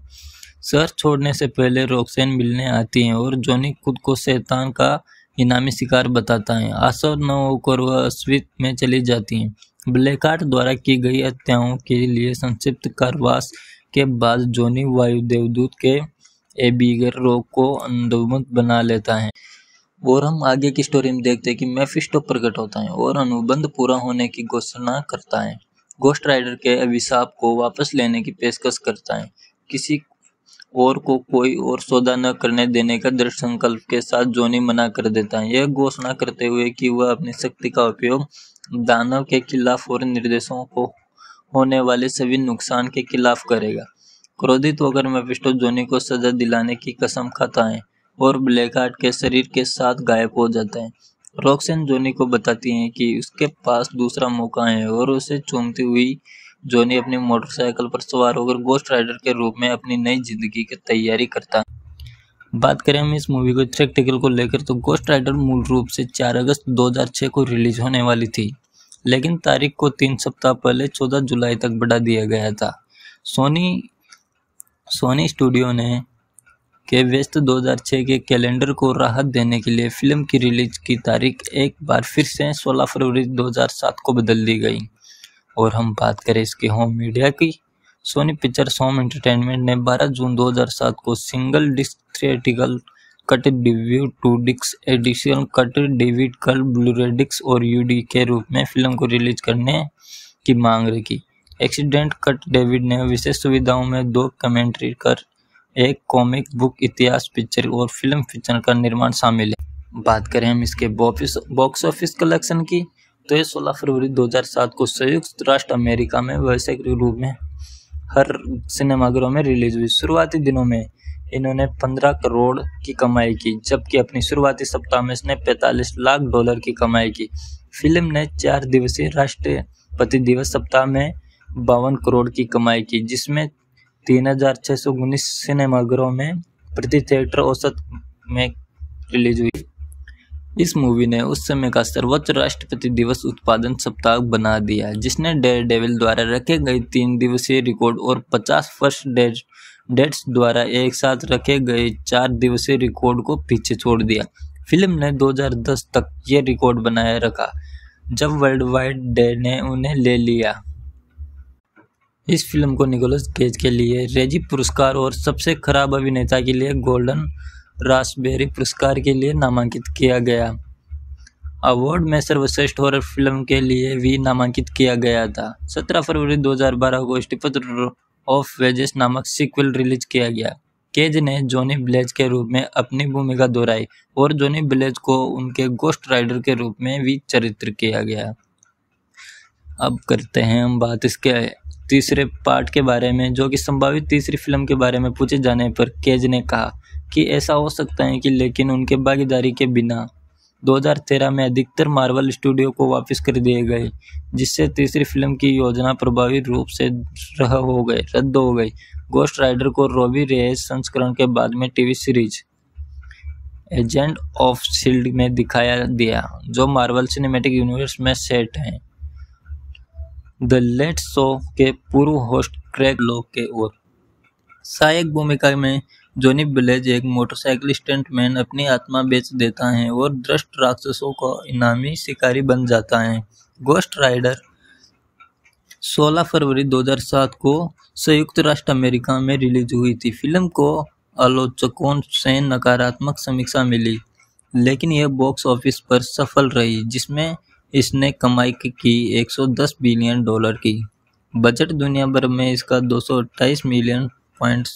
शहर छोड़ने से पहले रोक्सेन मिलने आती हैं और जोनी खुद को शैतान का इनामी शिकार बताता है आसव न होकर वह अस्वित में चली जाती हैं ब्लैकआर्ट द्वारा की गई हत्याओं के लिए संक्षिप्त कारवास के बाद जोनी वायु देवदूत के एबीगर रोग को अंधुमुख बना लेता है और हम आगे की स्टोरी में देखते हैं कि मेफिस्टो प्रकट होता है और अनुबंध पूरा होने की घोषणा करता है गोस्ट राइडर के अभिशाप को वापस लेने की पेशकश करता है किसी और को कोई और सौदा न करने देने का दृढ़ संकल्प के साथ जोनी मना कर देता है यह घोषणा करते हुए कि वह अपनी शक्ति का उपयोग दानव के खिलाफ और निर्देशों को होने वाले सभी नुकसान के खिलाफ करेगा क्रोधित होकर मेफिस्टो जोनी को सजा दिलाने की कसम खाता है और ब्लैकहार्ट के शरीर के साथ गायब हो जाता है रॉक्सन जोनी को बताती है कि उसके पास दूसरा मौका है और उसे चूमती हुई जोनी अपनी मोटरसाइकिल पर सवार होकर गोस्ट राइडर के रूप में अपनी नई जिंदगी की तैयारी करता है बात करें हम इस मूवी को थ्रेक्टिकल को लेकर तो गोस्ट राइडर मूल रूप से 4 अगस्त 2006 को रिलीज होने वाली थी लेकिन तारीख को तीन सप्ताह पहले 14 जुलाई तक बढ़ा दिया गया था सोनी सोनी स्टूडियो ने के व्यस्त 2006 के कैलेंडर को राहत देने के लिए फिल्म की रिलीज की तारीख एक बार फिर से 16 फरवरी 2007 को बदल दी गई और हम बात करें इसके होम मीडिया की सोनी पिक्चर्स होम एंटरटेनमेंट ने 12 जून 2007 को single disc theatrical cut DVD two डिक्स एडिशनल कट डिविड कल ब्लूरेडिक्स और यूडी के रूप में फिल्म को रिलीज करने की मांग रखी एक्सीडेंट कट डेविड ने विशेष सुविधाओं में दो कमेंट्री कर एक कॉमिक बुक इतिहास पिक्चर और फिल्म फिक्चर का निर्माण शामिल है बात करें हम इसके बॉक्स ऑफिस कलेक्शन की तो ये 16 फरवरी 2007 को संयुक्त राष्ट्र अमेरिका में वैश्विक रूप में हर सिनेमाघरों में रिलीज हुई शुरुआती दिनों में इन्होंने 15 करोड़ की कमाई की जबकि अपनी शुरुआती सप्ताह में इसने 45 लाख डॉलर की कमाई की फिल्म ने चार दिवसीय राष्ट्रपति दिवस सप्ताह में बावन करोड़ की कमाई की जिसमें तीन हज़ार छः सौ उन्नीस सिनेमाघरों में प्रति थिएटर औसत में रिलीज हुई इस मूवी ने उस समय का सर्वोच्च राष्ट्रपति दिवस उत्पादन सप्ताह बना दिया जिसने डेयर डेविल द्वारा रखे गए तीन दिवसीय रिकॉर्ड और पचास फर्स्ट डेट डेट्स द्वारा एक साथ रखे गए चार दिवसीय रिकॉर्ड को पीछे छोड़ दिया फिल्म ने 2010 तक ये रिकॉर्ड बनाए रखा जब वर्ल्ड वाइड डे ने उन्हें ले लिया इस फिल्म को निकोलस केज के लिए रेजी पुरस्कार और सबसे खराब अभिनेता के लिए गोल्डन रास्पबेरी पुरस्कार के लिए नामांकित किया गया अवार्ड में सर्वश्रेष्ठ हॉरर फिल्म के लिए भी नामांकित किया गया था 17 फरवरी 2012 को स्टीफन ऑफ वेजेस नामक सीक्वल रिलीज किया गया केज ने जॉनी ब्लेज के रूप में अपनी भूमिका दोहराई और जॉनी ब्लेज को उनके गोस्ट राइडर के रूप में भी चरित्र किया गया अब करते हैं हम बात इसके तीसरे पार्ट के बारे में जो कि संभावित तीसरी फिल्म के बारे में पूछे जाने पर केज ने कहा कि ऐसा हो सकता है कि लेकिन उनके भागीदारी के बिना 2013 में अधिकतर मार्वल स्टूडियो को वापस कर दिए गए जिससे तीसरी फिल्म की योजना प्रभावी रूप से रह हो गए रद्द हो गई गोस्ट राइडर को रोबी रेस संस्करण के बाद में TV series agent of shield में दिखाया दिया जो मार्वल सिनेमेटिक यूनिवर्स में सेट हैं द लेट शो के पूर्व होस्ट क्रैग लोग के और सहायक भूमिका में जोनी ब्लेज एक मोटरसाइकिल स्टंटमैन अपनी आत्मा बेच देता है और दृष्ट राक्षसों का इनामी शिकारी बन जाता है गोस्ट राइडर 16 फरवरी 2007 को संयुक्त राष्ट्र अमेरिका में रिलीज हुई थी फिल्म को आलोचकों से नकारात्मक समीक्षा मिली लेकिन यह बॉक्स ऑफिस पर सफल रही जिसमें इसने कमाई की 110 बिलियन डॉलर की बजट दुनिया भर में इसका दो मिलियन पॉइंट्स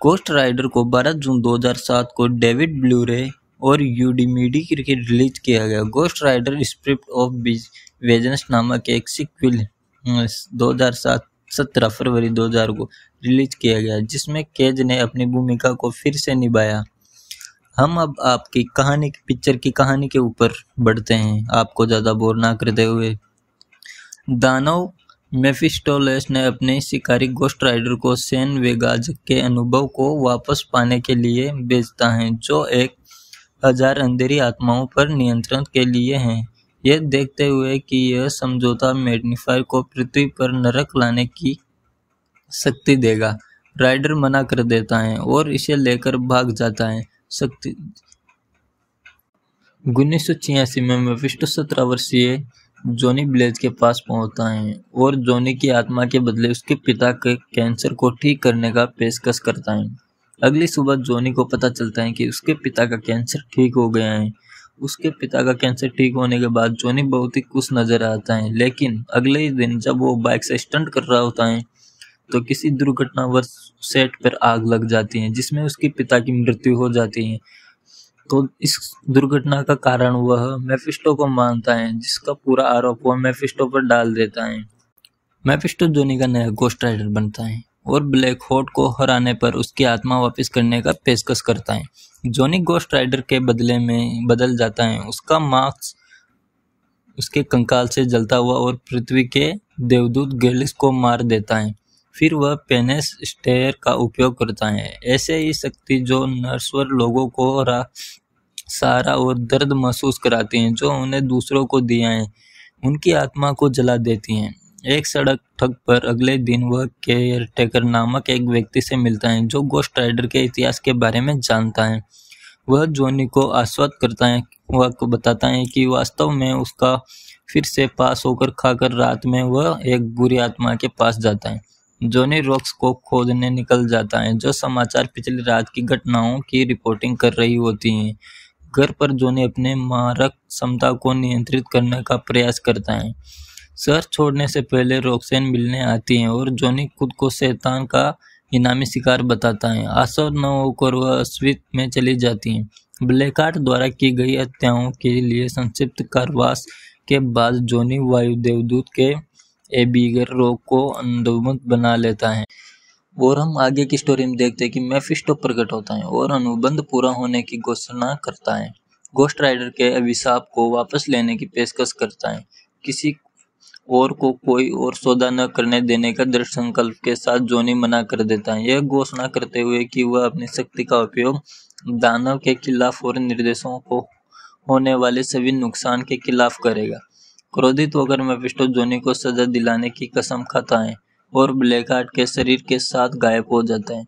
कोस्ट राइडर को 12 जून 2007 को डेविड ब्लूरे और यूडीमीडी के रिलीज किया गया गोस्ट राइडर स्क्रिप्ट ऑफ वेजनस नामक एक सिक्विल 2007 सत्रह फरवरी 2000 को रिलीज किया गया जिसमें केज ने अपनी भूमिका को फिर से निभाया हम अब आपकी कहानी की पिक्चर की कहानी के ऊपर बढ़ते हैं आपको ज़्यादा बोर ना करते हुए दानव मेफिस्टोलेस ने अपने शिकारी गोस्ट राइडर को सेन वेगाज के अनुभव को वापस पाने के लिए भेजता है जो एक हजार अंधेरी आत्माओं पर नियंत्रण के लिए हैं यह देखते हुए कि यह समझौता मेडनिफायर को पृथ्वी पर नरक लाने की शक्ति देगा राइडर मना कर देता है और इसे लेकर भाग जाता है शक्ति उन्नीस सौ छियासी में विष्णु सत्रह वर्षीय जॉनी ब्लेज के पास पहुंचता है और जोनी की आत्मा के बदले उसके पिता के कैंसर को ठीक करने का पेशकश करता है अगली सुबह जॉनी को पता चलता है कि उसके पिता का कैंसर ठीक हो गया है उसके पिता का कैंसर ठीक होने के बाद जोनी बहुत ही खुश नजर आता है लेकिन अगले ही दिन जब वो बाइक से स्टंट कर रहा होता है तो किसी दुर्घटनावश सेट पर आग लग जाती है जिसमें उसके पिता की मृत्यु हो जाती है तो इस दुर्घटना का कारण वह मेफिस्टो को मानता है जिसका पूरा आरोप वह मेफिस्टो पर डाल देता है मेफिस्टो जोनी का नया गोस्ट राइडर बनता है और ब्लैक होट को हराने पर उसकी आत्मा वापस करने का पेशकश करता है जोनी गोस्ट राइडर के बदले में बदल जाता है उसका मार्क्स उसके कंकाल से जलता हुआ और पृथ्वी के देवदूत गेलिस को मार देता है फिर वह पेनेस स्टेयर का उपयोग करता है ऐसे ही शक्ति जो नर्सवर लोगों को सहारा और दर्द महसूस कराती हैं जो उन्हें दूसरों को दिया है उनकी आत्मा को जला देती हैं एक सड़क ठग पर अगले दिन वह केयर टेकर नामक एक व्यक्ति से मिलता है जो गोस्ट राइडर के इतिहास के बारे में जानता है वह जोनी को आश्वस्त करता है वह बताता है कि वास्तव में उसका फिर से पास होकर खाकर रात में वह एक बुरी आत्मा के पास जाता है जोनी रॉक्स को खोजने निकल जाता है जो समाचार पिछली रात की घटनाओं की रिपोर्टिंग कर रही होती हैं घर पर जोनी अपने मारक क्षमता को नियंत्रित करने का प्रयास करता है शहर छोड़ने से पहले रोक्सेन मिलने आती हैं और जोनी खुद को शैतान का इनामी शिकार बताता है आसव न होकर वह अस्वित में चली जाती हैं ब्लैकार्ट द्वारा की गई हत्याओं के लिए संक्षिप्त कारवास के बाद वायु वायुदेवदूत के एबीगर रोग को अंधुमुत बना लेता है और हम आगे की स्टोरी में देखते हैं कि मेफिस्टो प्रकट होता है और अनुबंध पूरा होने की घोषणा करता है गोस्ट राइडर के अभिशाप को वापस लेने की पेशकश करता है किसी और को कोई और सौदा न करने देने का दृढ़ संकल्प के साथ जोनी मना कर देता है यह घोषणा करते हुए कि वह अपनी शक्ति का उपयोग दानव के खिलाफ और निर्देशों को होने वाले सभी नुकसान के खिलाफ करेगा क्रोधित होकर मेफिस्टो जोनी को सजा दिलाने की कसम खाता है और ब्लैकहार्ट के शरीर के साथ गायब हो जाता है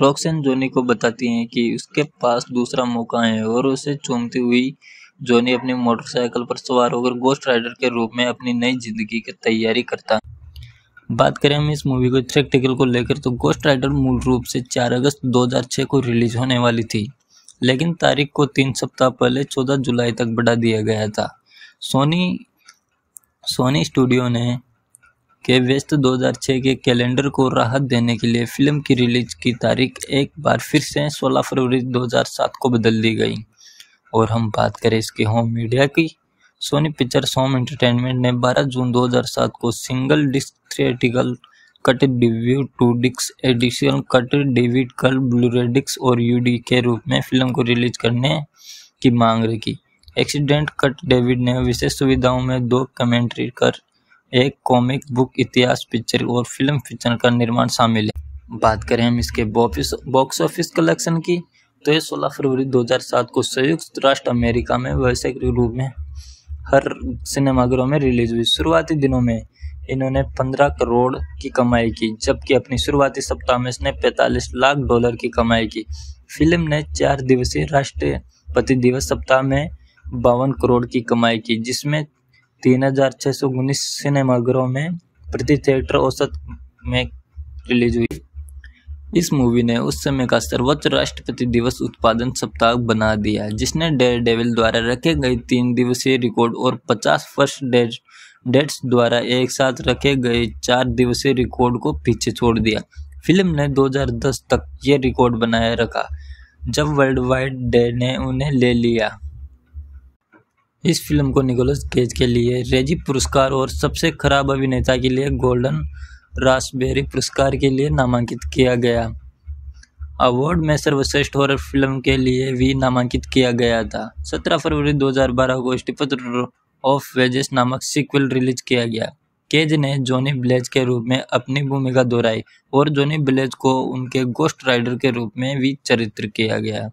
रॉक्सन जोनी को बताती है कि उसके पास दूसरा मौका है और उसे चूमती हुई जोनी अपनी मोटरसाइकिल पर सवार होकर गोस्ट राइडर के रूप में अपनी नई जिंदगी की तैयारी करता है बात करें हम इस मूवी को प्रैक्टिकल को लेकर तो गोस्ट राइडर मूल रूप से 4 अगस्त 2006 को रिलीज होने वाली थी लेकिन तारीख को तीन सप्ताह पहले 14 जुलाई तक बढ़ा दिया गया था सोनी सोनी स्टूडियो ने के व्यस्त 2006 के कैलेंडर को राहत देने के लिए फिल्म की रिलीज की तारीख एक बार फिर से 16 फरवरी 2007 को बदल दी गई और हम बात करें इसके होम मीडिया की सोनी पिक्चर्स होम एंटरटेनमेंट ने 12 जून 2007 को single disc theatrical cut DVD two disc edition cut DVD कल ब्लूरेडिक्स और यूडी के रूप में फिल्म को रिलीज करने की मांग रखी एक्सीडेंट कट डेविड ने विशेष सुविधाओं में दो कमेंट्री कर एक कॉमिक बुक इतिहास पिक्चर और फिल्म फिक्चर का निर्माण शामिल है बात करें हम इसके बॉक्स ऑफिस कलेक्शन की तो ये 16 फरवरी 2007 को संयुक्त राष्ट्र अमेरिका में वैश्विक रूप में हर सिनेमाघरों में रिलीज हुई शुरुआती दिनों में इन्होंने 15 करोड़ की कमाई की जबकि अपनी शुरुआती सप्ताह में इसने 45 लाख डॉलर की कमाई की फिल्म ने चार दिवसीय राष्ट्रपति दिवस सप्ताह में बावन करोड़ की कमाई की जिसमें तीन हजार छः सौ उन्नीस सिनेमाघरों में प्रति थिएटर औसत में रिलीज हुई इस मूवी ने उस समय का सर्वोच्च राष्ट्रपति दिवस उत्पादन सप्ताह बना दिया जिसने डेयर डेविल द्वारा रखे गए तीन दिवसीय रिकॉर्ड और पचास फर्स्ट डेट डेट्स द्वारा एक साथ रखे गए चार दिवसीय रिकॉर्ड को पीछे छोड़ दिया फिल्म ने 2010 तक ये रिकॉर्ड बनाए रखा जब वर्ल्ड वाइड डे ने उन्हें ले लिया इस फिल्म को निकोलस केज के लिए रेजी पुरस्कार और सबसे खराब अभिनेता के लिए गोल्डन रासबेरी पुरस्कार के लिए नामांकित किया गया अवार्ड में सर्वश्रेष्ठ हॉरर फिल्म के लिए भी नामांकित किया गया था 17 फरवरी 2012 को स्टीफन ऑफ वेजेस नामक सीक्वल रिलीज किया गया केज ने जॉनी ब्लेज के रूप में अपनी भूमिका दोहराई और जॉनी ब्लेज को उनके गोस्ट राइडर के रूप में भी चरित्र किया गया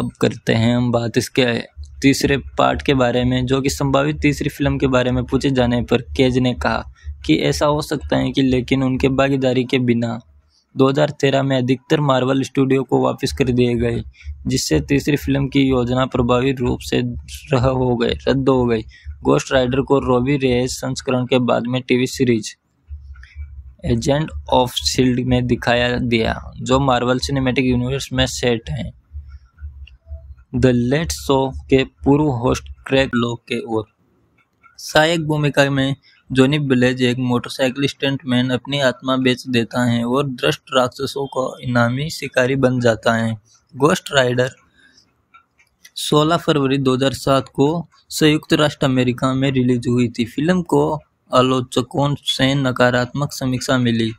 अब करते हैं हम बात इसके तीसरे पार्ट के बारे में जो कि संभावित तीसरी फिल्म के बारे में पूछे जाने पर केज ने कहा कि ऐसा हो सकता है कि लेकिन उनके भागीदारी के बिना 2013 में अधिकतर मार्वल स्टूडियो को वापस कर दिए गए जिससे तीसरी फिल्म की योजना प्रभावी रूप से रह हो गए रद्द हो गई गोस्ट राइडर को रोबी रेस संस्करण के बाद में TV series agent of shield में दिखाया दिया जो मार्वल सिनेमेटिक यूनिवर्स में सेट हैं द लेट शो के पूर्व होस्ट क्रैक लोक के ओर सहायक भूमिका में जोनी बिलेज एक मोटरसाइकिल स्टंटमैन अपनी आत्मा बेच देता है और दृष्ट राक्षसों का इनामी शिकारी बन जाता है गोस्ट राइडर 16 फरवरी 2007 को संयुक्त राष्ट्र अमेरिका में रिलीज हुई थी फिल्म को आलोचकों से नकारात्मक समीक्षा मिली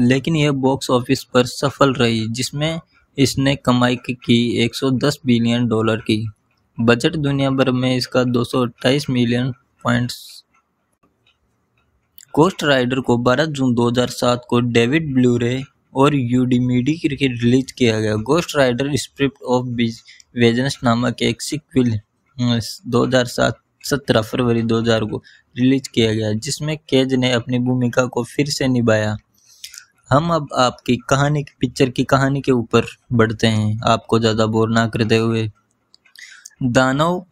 लेकिन यह बॉक्स ऑफिस पर सफल रही जिसमें इसने कमाई की 110 बिलियन डॉलर की बजट दुनिया भर में इसका अट्ठाईस मिलियन पॉइंट्स कोस्ट राइडर को 12 जून 2007 को डेविड ब्लूरे और यूडीमीडी करके रिलीज किया गया गोस्ट राइडर स्क्रिप्ट ऑफ वेजनस नामक एक सिक्विल 2007 सत्रह फरवरी 2000 को रिलीज किया गया जिसमें केज ने अपनी भूमिका को फिर से निभाया हम अब आपकी कहानी की पिक्चर की कहानी के ऊपर बढ़ते हैं आपको ज़्यादा बोर ना करते हुए दानव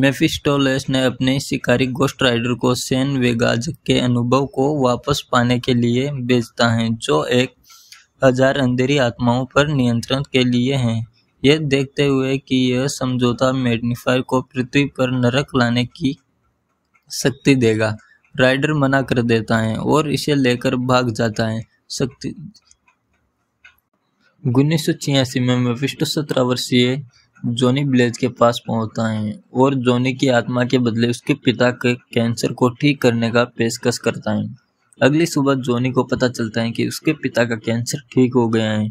मेफिस्टोलेस ने अपने शिकारी गोस्ट राइडर को सेन वेगाज के अनुभव को वापस पाने के लिए भेजता है जो एक हजार अंधेरी आत्माओं पर नियंत्रण के लिए है यह देखते हुए कि यह समझौता मैग्नीफायर को पृथ्वी पर नरक लाने की शक्ति देगा राइडर मना कर देता है और इसे लेकर भाग जाता है सकती उन्नीस सौ छियासी में मविष्टो सत्रह वर्षीय जॉनी ब्लेज के पास पहुंचता है और जॉनी की आत्मा के बदले उसके पिता के कैंसर को ठीक करने का पेशकश करता है अगली सुबह जॉनी को पता चलता है कि उसके पिता का कैंसर ठीक हो गया है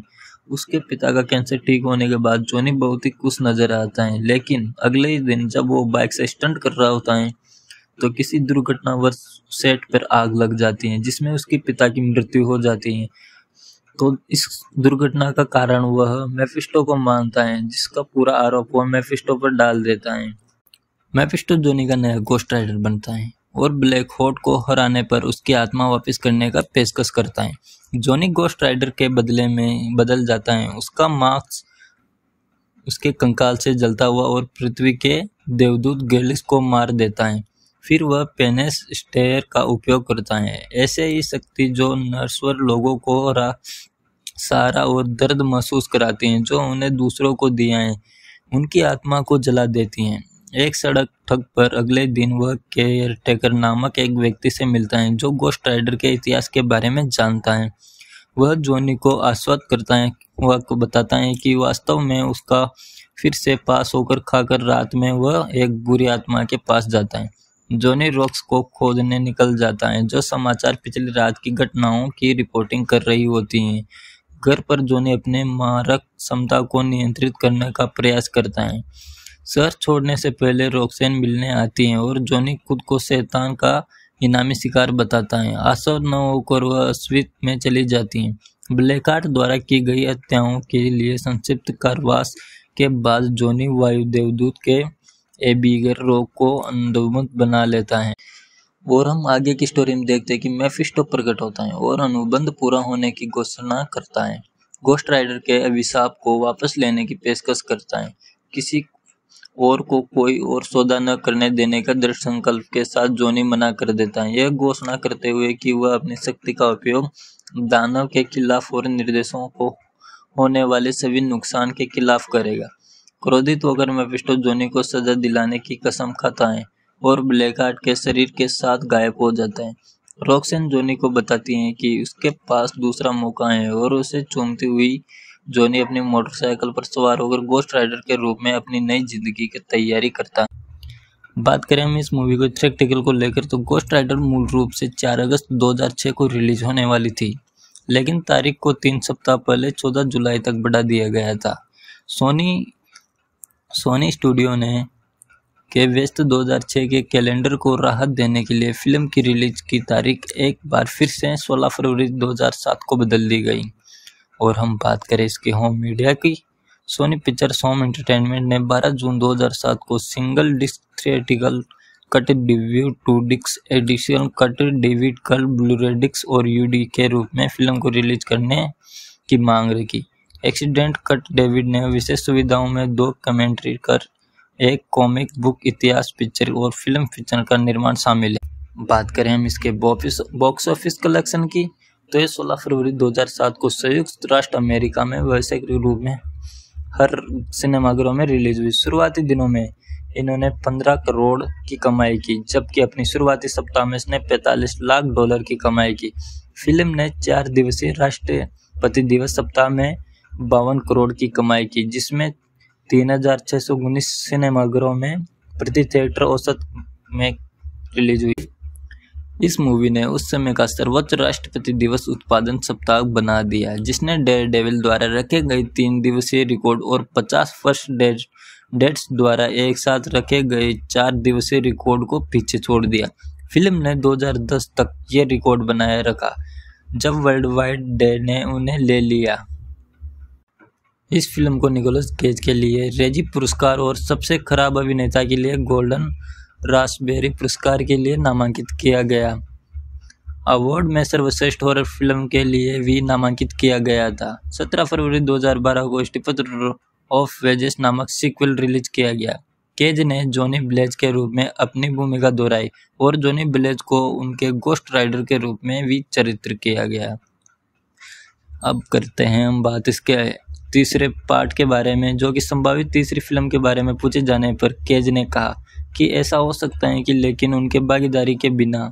उसके पिता का कैंसर ठीक होने के बाद जॉनी बहुत ही खुश नजर आता है लेकिन अगले ही दिन जब वो बाइक से स्टंट कर रहा होता है तो किसी दुर्घटनावश सेट पर आग लग जाती है जिसमें उसके पिता की मृत्यु हो जाती है तो इस दुर्घटना का कारण वह मैफिस्टो को मानता है जिसका पूरा आरोप वह मैफिस्टो पर डाल देता है मैफिस्टो जोनी का नया गोस्ट राइडर बनता है और ब्लैक होट को हराने पर उसकी आत्मा वापस करने का पेशकश करता है जोनी गोस्ट राइडर के बदले में बदल जाता है उसका मार्क्स उसके कंकाल से जलता हुआ और पृथ्वी के देवदूत गेलिस को मार देता है फिर वह पेनेस स्टेयर का उपयोग करता है ऐसे ही शक्ति जो नर्सवर लोगों को रा, सहारा और दर्द महसूस कराती हैं जो उन्हें दूसरों को दिया है उनकी आत्मा को जला देती हैं एक सड़क ठग पर अगले दिन वह केयर टेकर नामक एक व्यक्ति से मिलता है जो गोस्ट राइडर के इतिहास के बारे में जानता है वह जोनी को आश्वस्त करता है वह को बताता है कि वास्तव में उसका फिर से पास होकर खाकर रात में वह एक बुरी आत्मा के पास जाता है जोनी रॉक्स को खोजने निकल जाता है जो समाचार पिछली रात की घटनाओं की रिपोर्टिंग कर रही होती हैं घर पर जोनी अपने मारक क्षमता को नियंत्रित करने का प्रयास करता है शहर छोड़ने से पहले रोक्सेन मिलने आती हैं और जोनी खुद को शैतान का इनामी शिकार बताता है आसव न होकर वह अस्वित में चली जाती हैं ब्लैकआर्ट द्वारा की गई हत्याओं के लिए संक्षिप्त कारवास के बाद वायु वायुदेवदूत के ये बीगर रोग को अंधुमुख बना लेता है और हम आगे की स्टोरी में देखते हैं कि मैफिस्टो प्रकट होता है और अनुबंध पूरा होने की घोषणा करता है गोस्ट राइडर के अभिशाप को वापस लेने की पेशकश करता है किसी और को कोई और सौदा न करने देने का दृढ़ संकल्प के साथ जोनी मना कर देता है यह घोषणा करते हुए कि वह अपनी शक्ति का उपयोग दानव के खिलाफ और निर्देशों को होने वाले सभी नुकसान के खिलाफ करेगा क्रोधित होकर मेफिस्टो जोनी को सजा दिलाने की कसम खाता है और ब्लैकहार्ट के शरीर के साथ गायब हो जाता है रॉक्सन जोनी को बताती हैं कि उसके पास दूसरा मौका है और उसे चूमती हुई जोनी अपनी मोटरसाइकिल पर सवार होकर गोस्ट राइडर के रूप में अपनी नई जिंदगी की तैयारी करता है बात करें हम इस मूवी को थ्रेक्टिकल को लेकर तो गोस्ट राइडर मूल रूप से 4 अगस्त 2006 को रिलीज होने वाली थी लेकिन तारीख को तीन सप्ताह पहले 14 जुलाई तक बढ़ा दिया गया था सोनी सोनी स्टूडियो ने के व्यस्त 2006 के कैलेंडर को राहत देने के लिए फिल्म की रिलीज की तारीख एक बार फिर से 16 फरवरी 2007 को बदल दी गई और हम बात करें इसके होम मीडिया की सोनी पिक्चर्स होम एंटरटेनमेंट ने 12 जून 2007 को single disc theatrical cut DVD two disc additional cut DVD कल ब्लूरेडिक्स और यूडी के रूप में फिल्म को रिलीज करने की मांग रखी एक्सीडेंट कट डेविड ने विशेष सुविधाओं में दो कमेंट्री कर एक कॉमिक बुक इतिहास पिक्चर और फिल्म पिक्चर का निर्माण शामिल है बात करें हम इसके बॉक्स ऑफिस कलेक्शन की तो ये 16 फरवरी 2007 को संयुक्त राष्ट्र अमेरिका में व्यवसायिक रूप में हर सिनेमाघरों में रिलीज हुई शुरुआती दिनों में इन्होंने 15 करोड़ की कमाई की जबकि अपनी शुरुआती सप्ताह में इसने 45 लाख डॉलर की कमाई की फिल्म ने चार दिवसीय राष्ट्रपति दिवस सप्ताह में बावन करोड़ की कमाई की जिसमें तीन हजार छः सौ उन्नीस सिनेमाघरों में प्रति थिएटर औसत में रिलीज हुई इस मूवी ने उस समय का सर्वोच्च राष्ट्रपति दिवस उत्पादन सप्ताह बना दिया जिसने डेयर डेविल द्वारा रखे गए तीन दिवसीय रिकॉर्ड और पचास फर्स्ट डेट डेट्स द्वारा एक साथ रखे गए चार दिवसीय रिकॉर्ड को पीछे छोड़ दिया फिल्म ने 2010 तक ये रिकॉर्ड बनाए रखा जब वर्ल्ड वाइड डे ने उन्हें ले लिया इस फिल्म को निकोलस केज के लिए रेजी पुरस्कार और सबसे खराब अभिनेता के लिए गोल्डन रासबेरी पुरस्कार के लिए नामांकित किया गया अवार्ड में सर्वश्रेष्ठ हॉरर फिल्म के लिए भी नामांकित किया गया था 17 फरवरी 2012 को स्टीफ ऑफ वेजेस नामक सीक्वल रिलीज किया गया केज ने जॉनी ब्लेज के रूप में अपनी भूमिका दोहराई और जॉनी ब्लेज को उनके गोस्ट राइडर के रूप में भी चरित्र किया गया अब करते हैं हम बात इसके तीसरे पार्ट के बारे में जो कि संभावित तीसरी फिल्म के बारे में पूछे जाने पर केज ने कहा कि ऐसा हो सकता है कि लेकिन उनके भागीदारी के बिना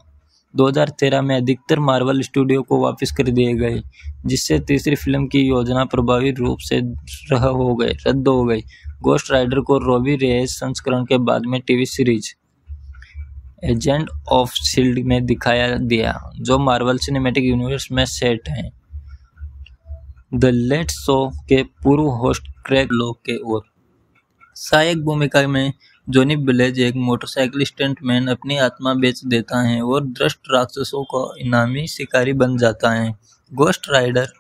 2013 में अधिकतर मार्वल स्टूडियो को वापस कर दिए गए जिससे तीसरी फिल्म की योजना प्रभावी रूप से रह हो गए रद्द हो गई गोस्ट राइडर को रोबी रेस संस्करण के बाद में TV series agent of shield में दिखाया दिया जो मार्वल सिनेमेटिक यूनिवर्स में सेट हैं द लेट शो के पूर्व होस्ट क्रैग लोक के ओर सहायक भूमिका में जोनी बिलेज एक मोटरसाइकिल स्टंटमैन अपनी आत्मा बेच देता है और दृष्ट राक्षसों का इनामी शिकारी बन जाता है गोस्ट राइडर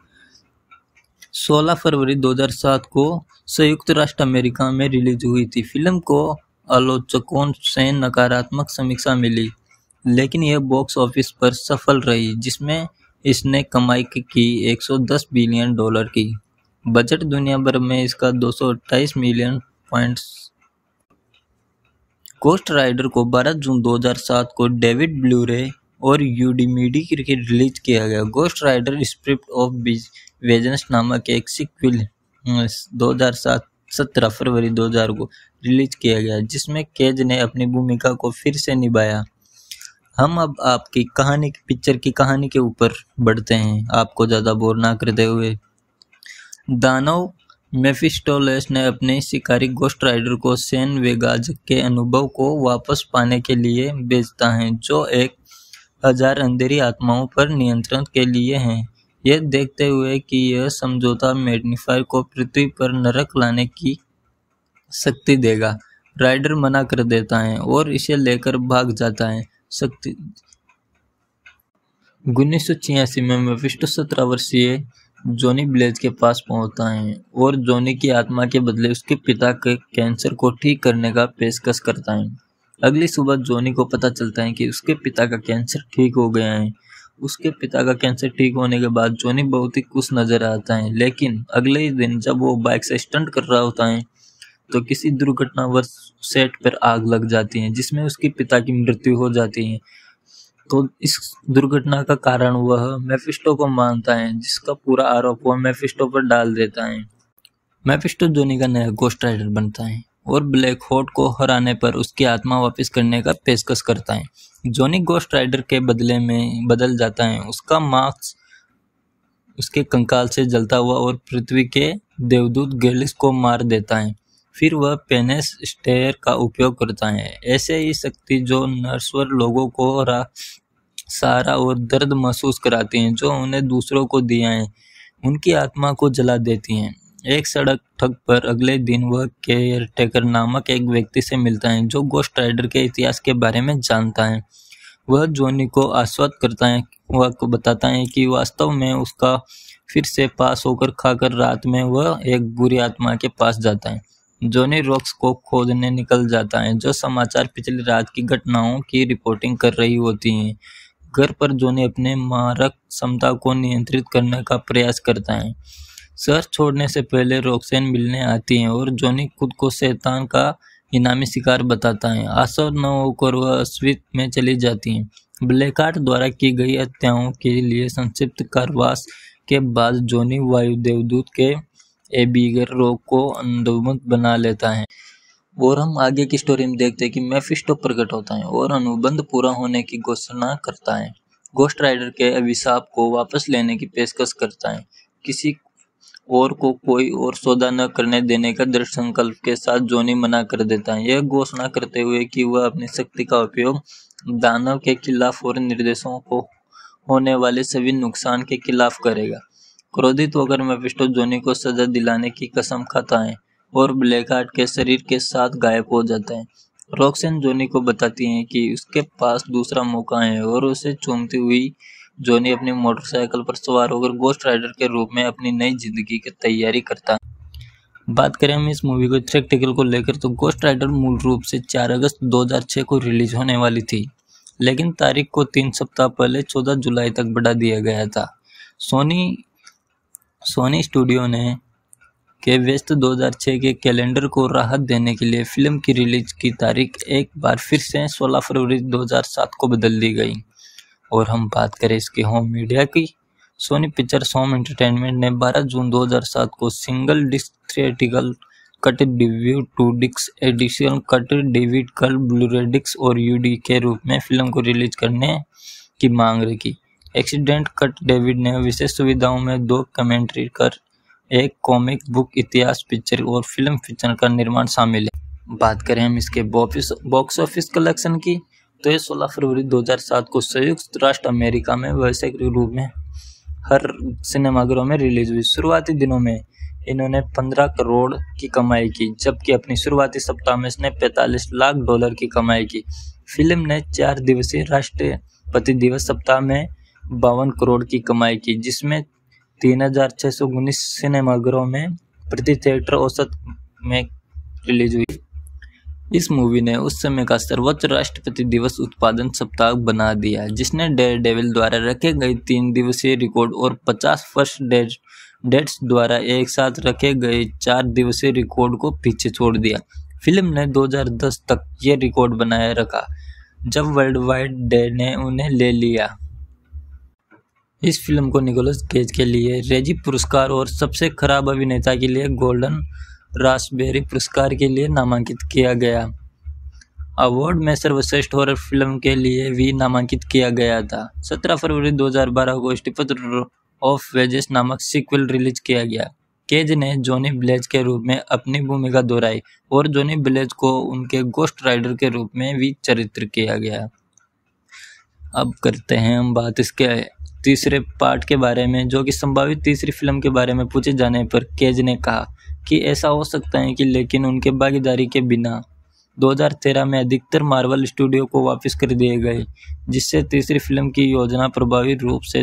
16 फरवरी 2007 को संयुक्त राष्ट्र अमेरिका में रिलीज हुई थी फिल्म को आलोचकों से नकारात्मक समीक्षा मिली लेकिन यह बॉक्स ऑफिस पर सफल रही जिसमें इसने कमाई की 110 बिलियन डॉलर की बजट दुनिया भर में इसका अट्ठाईस मिलियन पॉइंट्स कोस्ट राइडर को 12 जून 2007 को डेविड ब्लूरे और यूडीमीडी करके रिलीज किया गया गोस्ट राइडर स्क्रिप्ट ऑफ वेजनस नामक एक सिक्विल 2007 सत्रह फरवरी 2000 को रिलीज किया गया जिसमें केज ने अपनी भूमिका को फिर से निभाया हम अब आपकी कहानी की पिक्चर की कहानी के ऊपर बढ़ते हैं आपको ज़्यादा बोर ना करते हुए दानव मेफिस्टोलेस ने अपने शिकारी गोस्ट राइडर को सेन वेगाज के अनुभव को वापस पाने के लिए बेचता है जो एक हजार अंधेरी आत्माओं पर नियंत्रण के लिए हैं यह देखते हुए कि यह समझौता मेडनिफायर को पृथ्वी पर नरक लाने की शक्ति देगा राइडर मना कर देता है और इसे लेकर भाग जाता है शक्ति उन्नीस सौ छियासी में मेफिस्टो सत्रह वर्षीय जॉनी ब्लेज के पास पहुंचता है और जॉनी की आत्मा के बदले उसके पिता के कैंसर को ठीक करने का पेशकश करता है अगली सुबह जॉनी को पता चलता है कि उसके पिता का कैंसर ठीक हो गया है उसके पिता का कैंसर ठीक होने के बाद जॉनी बहुत ही खुश नजर आता है लेकिन अगले ही दिन जब वो बाइक से स्टंट कर रहा होता है तो किसी दुर्घटनावश सेट पर आग लग जाती है जिसमें उसके पिता की मृत्यु हो जाती है तो इस दुर्घटना का कारण वह मेफिस्टो को मानता है जिसका पूरा आरोप वह मेफिस्टो पर डाल देता है मेफिस्टो जोनी का नया गोस्ट राइडर बनता है और ब्लैक होट को हराने पर उसकी आत्मा वापस करने का पेशकश करता है जोनी गोस्ट राइडर के बदले में बदल जाता है उसका मार्क्स उसके कंकाल से जलता हुआ और पृथ्वी के देवदूत गेलिस को मार देता है फिर वह पेनेस स्टेयर का उपयोग करता है ऐसे ही शक्ति जो नर्सवर लोगों को सहारा और दर्द महसूस कराती हैं जो उन्हें दूसरों को दिया है उनकी आत्मा को जला देती हैं एक सड़क ठग पर अगले दिन वह केयर टेकर नामक एक व्यक्ति से मिलता है जो गोस्ट राइडर के इतिहास के बारे में जानता है वह जोनी को आश्वस्त करता है वह बताता है कि वास्तव में उसका फिर से पास होकर खाकर रात में वह एक बुरी आत्मा के पास जाता है जोनी रॉक्स को खोजने निकल जाता है जो समाचार पिछली रात की घटनाओं की रिपोर्टिंग कर रही होती हैं घर पर जोनी अपने मारक क्षमता को नियंत्रित करने का प्रयास करता है सर छोड़ने से पहले रोक्सैन मिलने आती हैं और जोनी खुद को शैतान का इनामी शिकार बताता है आसव न होकर वह अस्वित में चली जाती हैं ब्लैकआर्ट द्वारा की गई हत्याओं के लिए संक्षिप्त कारवास के बाद जोनी वायु देवदूत के एबीगर रोग को अंधुमुख बना लेता है और हम आगे की स्टोरी में देखते हैं कि मेफिस्टो प्रकट होता है और अनुबंध पूरा होने की घोषणा करता है गोस्ट राइडर के अभिशाप को वापस लेने की पेशकश करता है किसी और को कोई और सौदा न करने देने का दृढ़ संकल्प के साथ जोनी मना कर देता है यह घोषणा करते हुए कि वह अपनी शक्ति का उपयोग दानव के खिलाफ और निर्देशों को होने वाले सभी नुकसान के खिलाफ करेगा क्रोधित होकर मेफिस्टो जोनी को सजा दिलाने की कसम खाता है और ब्लैकहार्ट के शरीर के साथ गायब हो जाता है रॉक्सन जोनी को बताती है कि उसके पास दूसरा मौका है और उसे चूमती हुई जोनी अपनी मोटरसाइकिल पर सवार होकर गोस्ट राइडर के रूप में अपनी नई जिंदगी की तैयारी करता है बात करें हम इस मूवी को थ्रेक्टिकल को लेकर तो गोस्ट राइडर मूल रूप से 4 अगस्त 2006 को रिलीज होने वाली थी लेकिन तारीख को तीन सप्ताह पहले 14 जुलाई तक बढ़ा दिया गया था सोनी सोनी स्टूडियो ने के व्यस्त 2006 के कैलेंडर को राहत देने के लिए फिल्म की रिलीज की तारीख एक बार फिर से 16 फरवरी 2007 को बदल दी गई और हम बात करें इसके होम मीडिया की सोनी पिक्चर्स होम एंटरटेनमेंट ने 12 जून 2007 को single disc theatrical cut DVD two disc edition cut DVD कल ब्लूरेडिक्स और यूडी के रूप में फिल्म को रिलीज करने की मांग रखी एक्सीडेंट कट डेविड ने विशेष सुविधाओं में दो कमेंट्री कर एक कॉमिक बुक इतिहास पिक्चर और फिल्म फिक्चर का निर्माण शामिल है बात करें हम इसके बॉक्स ऑफिस कलेक्शन की तो ये 16 फरवरी 2007 को संयुक्त राष्ट्र अमेरिका में वैश्विक रूप में हर सिनेमाघरों में रिलीज हुई शुरुआती दिनों में इन्होंने 15 करोड़ की कमाई की जबकि अपनी शुरुआती सप्ताह में इसने 45 लाख डॉलर की कमाई की फिल्म ने चार दिवसीय राष्ट्रपति दिवस सप्ताह में बावन करोड़ की कमाई की जिसमें तीन हजार छः सौ उन्नीस सिनेमाघरों में प्रति थिएटर औसत में रिलीज हुई इस मूवी ने उस समय का सर्वोच्च राष्ट्रपति दिवस उत्पादन सप्ताह बना दिया जिसने डेयर डेविल द्वारा रखे गए तीन दिवसीय रिकॉर्ड और पचास फर्स्ट डेट डेट्स द्वारा एक साथ रखे गए चार दिवसीय रिकॉर्ड को पीछे छोड़ दिया फिल्म ने 2010 तक ये रिकॉर्ड बनाए रखा जब वर्ल्ड वाइड डे ने उन्हें ले लिया इस फिल्म को निकोलस केज के लिए रेजी पुरस्कार और सबसे खराब अभिनेता के लिए गोल्डन रास्पबेरी पुरस्कार के लिए नामांकित किया गया अवार्ड में सर्वश्रेष्ठ हॉरर फिल्म के लिए भी नामांकित किया गया था 17 फरवरी 2012 को स्टीफन ऑफ वेजेस नामक सीक्वल रिलीज किया गया केज ने जॉनी ब्लेज के रूप में अपनी भूमिका दोहराई और जॉनी ब्लेज को उनके गोस्ट राइडर के रूप में भी चरित्र किया गया अब करते हैं हम बात इसके तीसरे पार्ट के बारे में जो कि संभावित तीसरी फिल्म के बारे में पूछे जाने पर केज ने कहा कि ऐसा हो सकता है कि लेकिन उनके भागीदारी के बिना 2013 में अधिकतर मार्वल स्टूडियो को वापस कर दिए गए जिससे तीसरी फिल्म की योजना प्रभावी रूप से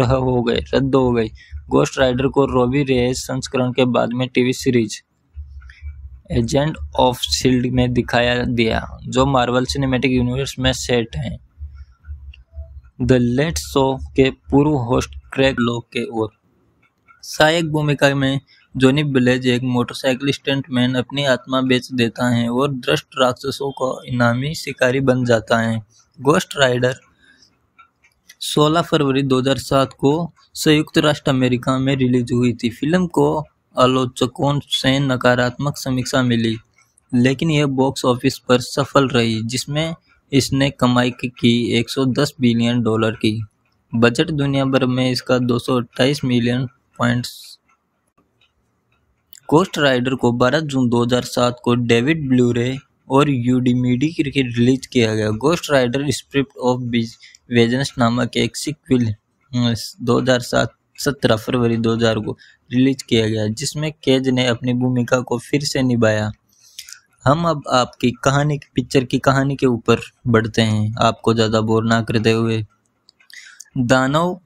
रह हो गए रद्द हो गई गोस्ट राइडर को रॉबी रेस संस्करण के बाद में TV series agent of shield में दिखाया दिया जो मार्वल सिनेमेटिक यूनिवर्स में सेट हैं द लेट शो के पूर्व होस्ट क्रैग लोक के ओर सहायक भूमिका में जोनी ब्लेज एक मोटरसाइकिल स्टंटमैन अपनी आत्मा बेच देता है और दृष्ट राक्षसों का इनामी शिकारी बन जाता है गोस्ट राइडर 16 फरवरी 2007 को संयुक्त राष्ट्र अमेरिका में रिलीज हुई थी फिल्म को आलोचकों से नकारात्मक समीक्षा मिली लेकिन यह बॉक्स ऑफिस पर सफल रही जिसमें इसने कमाई की 110 बिलियन डॉलर की बजट दुनिया भर में इसका दो मिलियन पॉइंट्स कोस्ट राइडर को 12 जून 2007 को डेविड ब्लूरे और यूडीमीडी करके रिलीज किया गया गोस्ट राइडर स्क्रिप्ट ऑफ वेजनस नामक एक सिक्विल 2007 सत्रह फरवरी 2000 को रिलीज किया गया जिसमें केज ने अपनी भूमिका को फिर से निभाया हम अब आपकी कहानी की पिक्चर की कहानी के ऊपर बढ़ते हैं आपको ज़्यादा बोर ना करते हुए दानव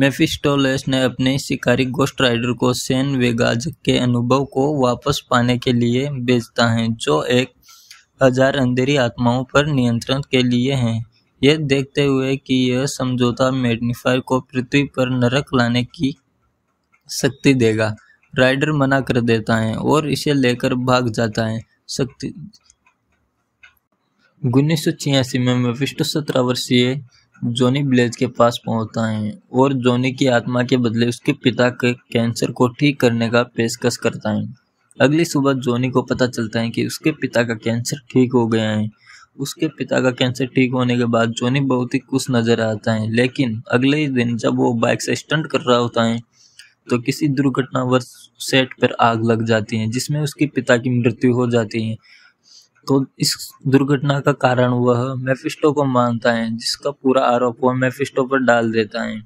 मेफिस्टोलेस ने अपने शिकारी गोस्ट राइडर को सेन वेगाज के अनुभव को वापस पाने के लिए भेजता है जो एक हजार अंधेरी आत्माओं पर नियंत्रण के लिए हैं यह देखते हुए कि यह समझौता मेडनिफायर को पृथ्वी पर नरक लाने की शक्ति देगा राइडर मना कर देता है और इसे लेकर भाग जाता है शक्ति उन्नीस सौ छियासी में मेफिस्टो सत्रह वर्षीय जॉनी ब्लेज के पास पहुंचता है और जॉनी की आत्मा के बदले उसके पिता के कैंसर को ठीक करने का पेशकश करता है अगली सुबह जॉनी को पता चलता है कि उसके पिता का कैंसर ठीक हो गया है उसके पिता का कैंसर ठीक होने के बाद जॉनी बहुत ही खुश नजर आता है लेकिन अगले ही दिन जब वो बाइक से स्टंट कर रहा होता है तो किसी दुर्घटनावश सेट पर आग लग जाती है जिसमें उसके पिता की मृत्यु हो जाती है तो इस दुर्घटना का कारण वह मैफिस्टो को मानता है जिसका पूरा आरोप वह मैफिस्टो पर डाल देता है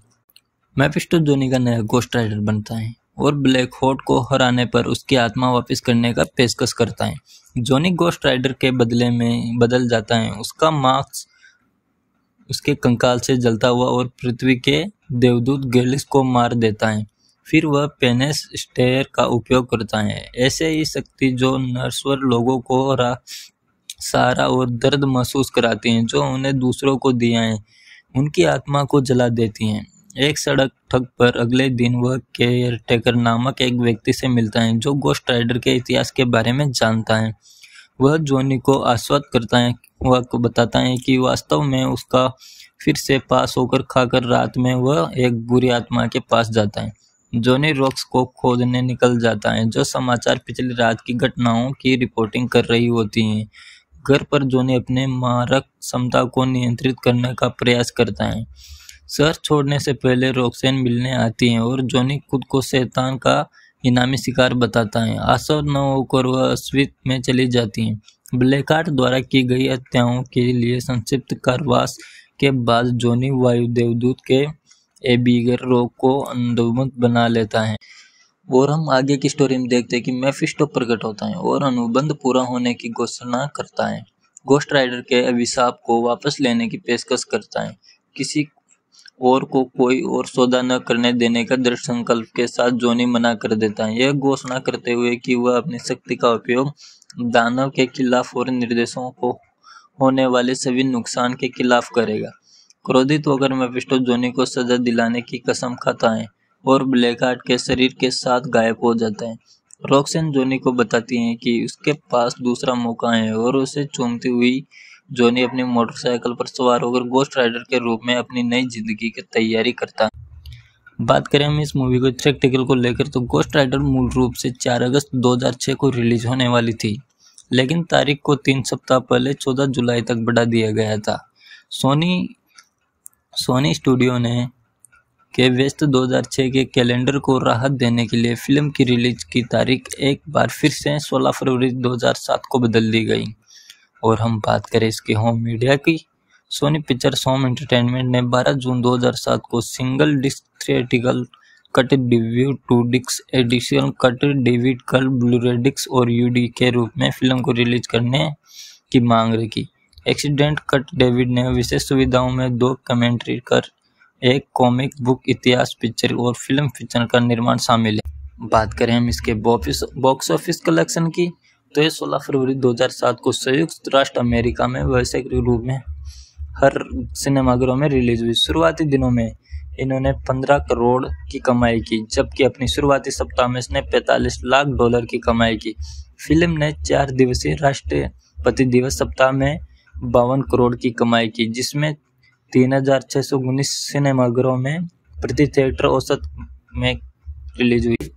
मैफिस्टो जोनी का नया गोस्ट राइडर बनता है और ब्लैक होट को हराने पर उसकी आत्मा वापस करने का पेशकश करता है जोनी गोस्ट राइडर के बदले में बदल जाता है उसका मार्क्स उसके कंकाल से जलता हुआ और पृथ्वी के देवदूत गैलिस को मार देता है फिर वह पेनेस स्टेयर का उपयोग करता है ऐसे ही शक्ति जो नर्सवर लोगों को सहारा और दर्द महसूस कराती हैं जो उन्हें दूसरों को दिया है उनकी आत्मा को जला देती हैं एक सड़क ठग पर अगले दिन वह केयर टेकर नामक एक व्यक्ति से मिलता है जो गोस्ट राइडर के इतिहास के बारे में जानता है वह जोनी को आश्वस्त करता है वह को बताता है कि वास्तव में उसका फिर से पास होकर खाकर रात में वह एक बुरी आत्मा के पास जाता है जोनी रॉक्स को खोजने निकल जाता है जो समाचार पिछली रात की घटनाओं की रिपोर्टिंग कर रही होती हैं घर पर जोनी अपने मारक क्षमता को नियंत्रित करने का प्रयास करता है शहर छोड़ने से पहले रॉक्सेन मिलने आती हैं और जोनी खुद को शैतान का इनामी शिकार बताता है आसव न होकर वह अस्वित में चली जाती हैं ब्लैकार्ट द्वारा की गई हत्याओं के लिए संक्षिप्त कारवास के बाद जोनी वायुदेवदूत के एबीगर रोग को अंधुमत बना लेता है और हम आगे की स्टोरी में देखते हैं कि मेफिस्टो प्रकट होता है और अनुबंध पूरा होने की घोषणा करता है गोस्ट राइडर के अभिशाप को वापस लेने की पेशकश करता है किसी और को कोई और सौदा न करने देने का दृढ़ संकल्प के साथ जोनी मना कर देता है यह घोषणा करते हुए कि वह अपनी शक्ति का उपयोग दानव के खिलाफ और निर्देशों को होने वाले सभी नुकसान के खिलाफ करेगा क्रोधित होकर मेफिस्टो जोनी को सजा दिलाने की कसम खाता है और ब्लैकहार्ट के शरीर के साथ गायब हो जाता है रॉक्सन जोनी को बताती हैं कि उसके पास दूसरा मौका है और उसे चूमती हुई जोनी अपनी मोटरसाइकिल पर सवार होकर गोस्ट राइडर के रूप में अपनी नई जिंदगी की तैयारी करता है बात करें हम इस मूवी को प्रैक्टिकल को लेकर तो गोस्ट राइडर मूल रूप से 4 अगस्त 2006 को रिलीज होने वाली थी लेकिन तारीख को तीन सप्ताह पहले 14 जुलाई तक बढ़ा दिया गया था सोनी सोनी स्टूडियो ने के व्यस्त 2006 के कैलेंडर को राहत देने के लिए फिल्म की रिलीज की तारीख एक बार फिर से 16 फरवरी 2007 को बदल दी गई और हम बात करें इसके होम मीडिया की सोनी पिक्चर्स होम एंटरटेनमेंट ने 12 जून 2007 को single disc theatrical cut DVD two disc additional cut DVD कल ब्लूरेडिक्स और यूडी के रूप में फिल्म को रिलीज करने की मांग रखी एक्सीडेंट कट डेविड ने विशेष सुविधाओं में दो कमेंट्री कर एक कॉमिक बुक इतिहास पिक्चर और फिल्म फिक्चर का निर्माण शामिल है बात करें हम इसके बॉक्स ऑफिस कलेक्शन की तो ये 16 फरवरी 2007 को संयुक्त राष्ट्र अमेरिका में वैश्विक रूप में हर सिनेमाघरों में रिलीज हुई शुरुआती दिनों में इन्होंने 15 करोड़ की कमाई की जबकि अपनी शुरुआती सप्ताह में इसने 45 लाख डॉलर की कमाई की फिल्म ने चार दिवसीय राष्ट्रपति दिवस सप्ताह में बावन करोड़ की कमाई की जिसमें तीन हजार छः सौ उन्नीस सिनेमाघरों में प्रति थिएटर औसत में रिलीज हुई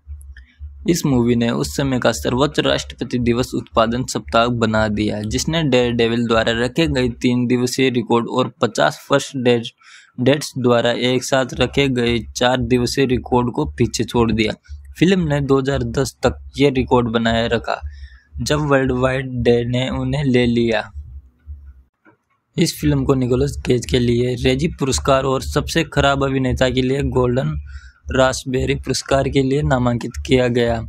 इस मूवी ने उस समय का सर्वोच्च राष्ट्रपति दिवस उत्पादन सप्ताह बना दिया जिसने डेयर डेविल द्वारा रखे गए तीन दिवसीय रिकॉर्ड और पचास फर्स्ट डेट डेट्स द्वारा एक साथ रखे गए चार दिवसीय रिकॉर्ड को पीछे छोड़ दिया फिल्म ने 2010 तक ये रिकॉर्ड बनाए रखा जब वर्ल्ड वाइड डे ने उन्हें ले लिया इस फिल्म को निकोलस केज के लिए रेजी पुरस्कार और सबसे खराब अभिनेता के लिए गोल्डन रास्पबेरी पुरस्कार के लिए नामांकित किया गया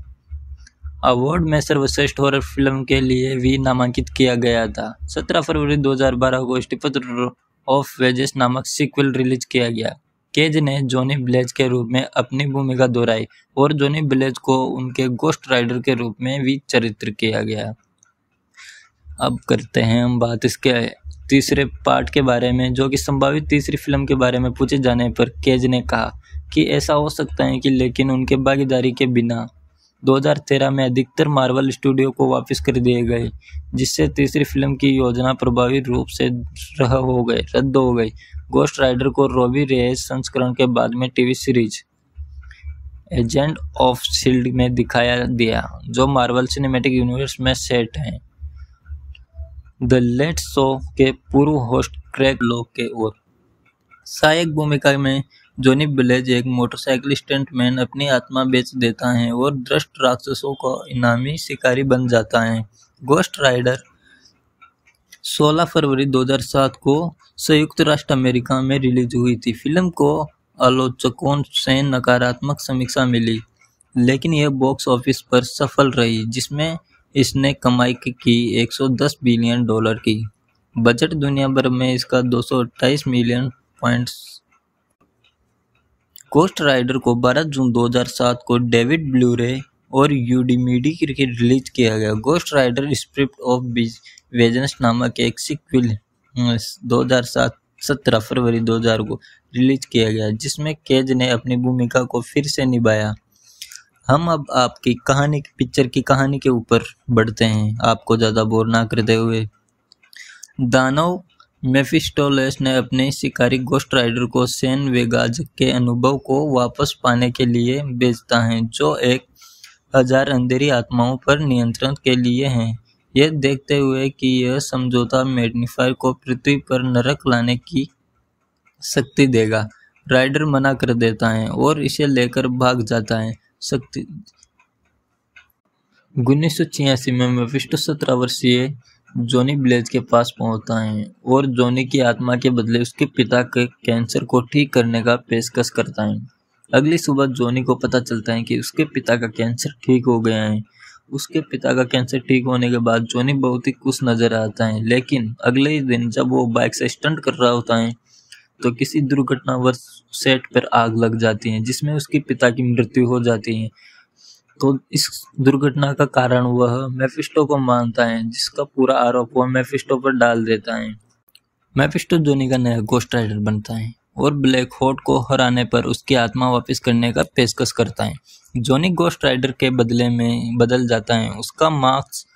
अवार्ड में सर्वश्रेष्ठ हॉरर फिल्म के लिए भी नामांकित किया गया था 17 फरवरी 2012 को स्टीफन ऑफ वेजेस नामक सीक्वल रिलीज किया गया केज ने जॉनी ब्लेज के रूप में अपनी भूमिका दोहराई और जॉनी ब्लेज को उनके गोस्ट राइडर के रूप में भी चरित्र किया गया अब करते हैं हम बात इसके तीसरे पार्ट के बारे में जो कि संभावित तीसरी फिल्म के बारे में पूछे जाने पर केज ने कहा कि ऐसा हो सकता है कि लेकिन उनके भागीदारी के बिना 2013 में अधिकतर मार्वल स्टूडियो को वापस कर दिए गए जिससे तीसरी फिल्म की योजना प्रभावी रूप से रह हो गए रद्द हो गई गोस्ट राइडर को रोबी रेस संस्करण के बाद में TV series agent of shield में दिखाया दिया जो मार्वल सिनेमेटिक यूनिवर्स में सेट हैं द लेट शो के पूर्व होस्ट क्रैक लॉक के ओर सहायक भूमिका में जोनी बिलेज एक मोटरसाइकिल स्टंटमैन अपनी आत्मा बेच देता है और दृष्ट राक्षसों का इनामी शिकारी बन जाता है गोस्ट राइडर 16 फरवरी 2007 को संयुक्त राष्ट्र अमेरिका में रिलीज हुई थी फिल्म को आलोचकों से नकारात्मक समीक्षा मिली लेकिन यह बॉक्स ऑफिस पर सफल रही जिसमें इसने कमाई की 110 बिलियन डॉलर की बजट दुनिया भर में इसका अट्ठाईस मिलियन पॉइंट्स कोस्ट राइडर को 12 जून 2007 को डेविड ब्लूरे और यूडीमीडी के रिलीज किया गया गोस्ट राइडर स्क्रिप्ट ऑफ वेजनस नामक एक सिक्विल सात सत्रह फरवरी 2000 को रिलीज किया गया जिसमें केज ने अपनी भूमिका को फिर से निभाया हम अब आपकी कहानी की पिक्चर की कहानी के ऊपर बढ़ते हैं आपको ज़्यादा बोर ना करते हुए दानव मेफिस्टोलेस ने अपने शिकारी गोस्ट राइडर को सेन वेगाज के अनुभव को वापस पाने के लिए बेचता है जो एक हजार अंधेरी आत्माओं पर नियंत्रण के लिए हैं यह देखते हुए कि यह समझौता मैग्नीफायर को पृथ्वी पर नरक लाने की शक्ति देगा राइडर मना कर देता है और इसे लेकर भाग जाता है सकती उन्नीस में मफिस्टो सत्रह वर्षीय जॉनी ब्लेज के पास पहुंचता है और जॉनी की आत्मा के बदले उसके पिता के कैंसर को ठीक करने का पेशकश करता है अगली सुबह जॉनी को पता चलता है कि उसके पिता का कैंसर ठीक हो गया है उसके पिता का कैंसर ठीक होने के बाद जॉनी बहुत ही खुश नज़र आता है लेकिन अगले ही दिन जब वो बाइक से स्टंट कर रहा होता है तो किसी दुर्घटनावश सेट पर आग लग जाती है जिसमें उसके पिता की मृत्यु हो जाती है तो इस दुर्घटना का कारण वह मेफिस्टो को मानता है जिसका पूरा आरोप वह मेफिस्टो पर डाल देता है मेफिस्टो जोनी का नया गोस्ट राइडर बनता है और ब्लैक होट को हराने पर उसकी आत्मा वापस करने का पेशकश करता है जोनी गोस्ट राइडर के बदले में बदल जाता है उसका मार्क्स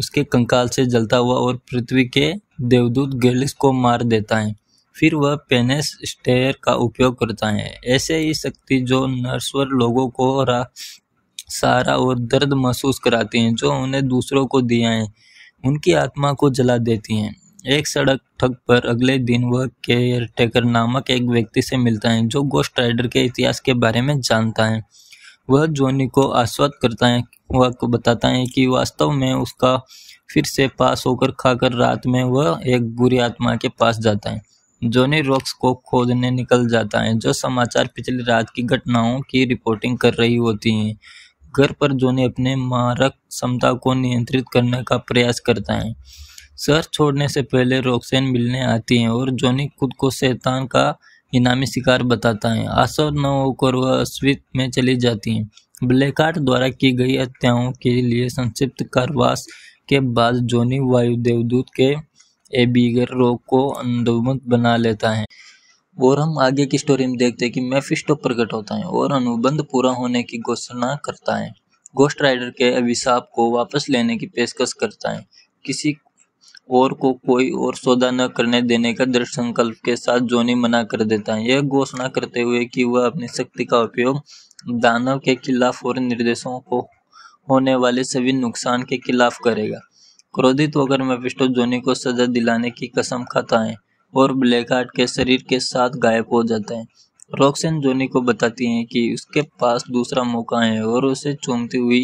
उसके कंकाल से जलता हुआ और पृथ्वी के देवदूत गेलिस को मार देता है फिर वह पेनेस स्टेयर का उपयोग करता है ऐसे ही शक्ति जो नर्सवर लोगों को सहारा और दर्द महसूस कराती हैं जो उन्हें दूसरों को दिया है उनकी आत्मा को जला देती हैं एक सड़क ठग पर अगले दिन वह केयर टेकर नामक एक व्यक्ति से मिलता है जो गोस्ट राइडर के इतिहास के बारे में जानता है वह जोनी को आश्वस्त करता है वह बताता है कि वास्तव में उसका फिर से पास होकर खाकर रात में वह एक बुरी आत्मा के पास जाता है जोनी रॉक्स को खोजने निकल जाता है जो समाचार पिछली रात की घटनाओं की रिपोर्टिंग कर रही होती हैं घर पर जोनी अपने मारक क्षमता को नियंत्रित करने का प्रयास करता है शहर छोड़ने से पहले रोक्सेन मिलने आती हैं और जोनी खुद को शैतान का इनामी शिकार बताता है आसव न होकर वह अस्वित में चली जाती हैं ब्लैकआर्ट द्वारा की गई हत्याओं के लिए संक्षिप्त कारवास के बाद वायु वायुदेवदूत के एबीगर रोग को अंधुमुख बना लेता है और हम आगे की स्टोरी में देखते हैं कि मैफिस्टो प्रकट होता है और अनुबंध पूरा होने की घोषणा करता है गोस्ट राइडर के अभिशाप को वापस लेने की पेशकश करता है किसी और को कोई और सौदा न करने देने का दृढ़ संकल्प के साथ जोनी मना कर देता है यह घोषणा करते हुए कि वह अपनी शक्ति का उपयोग दानव के खिलाफ और निर्देशों को होने वाले सभी नुकसान के खिलाफ करेगा क्रोधित होकर मेफिस्टो जोनी को सजा दिलाने की कसम खाता है और ब्लैकहार्ट के शरीर के साथ गायब हो जाता है रॉक्सन जोनी को बताती है कि उसके पास दूसरा मौका है और उसे चूमती हुई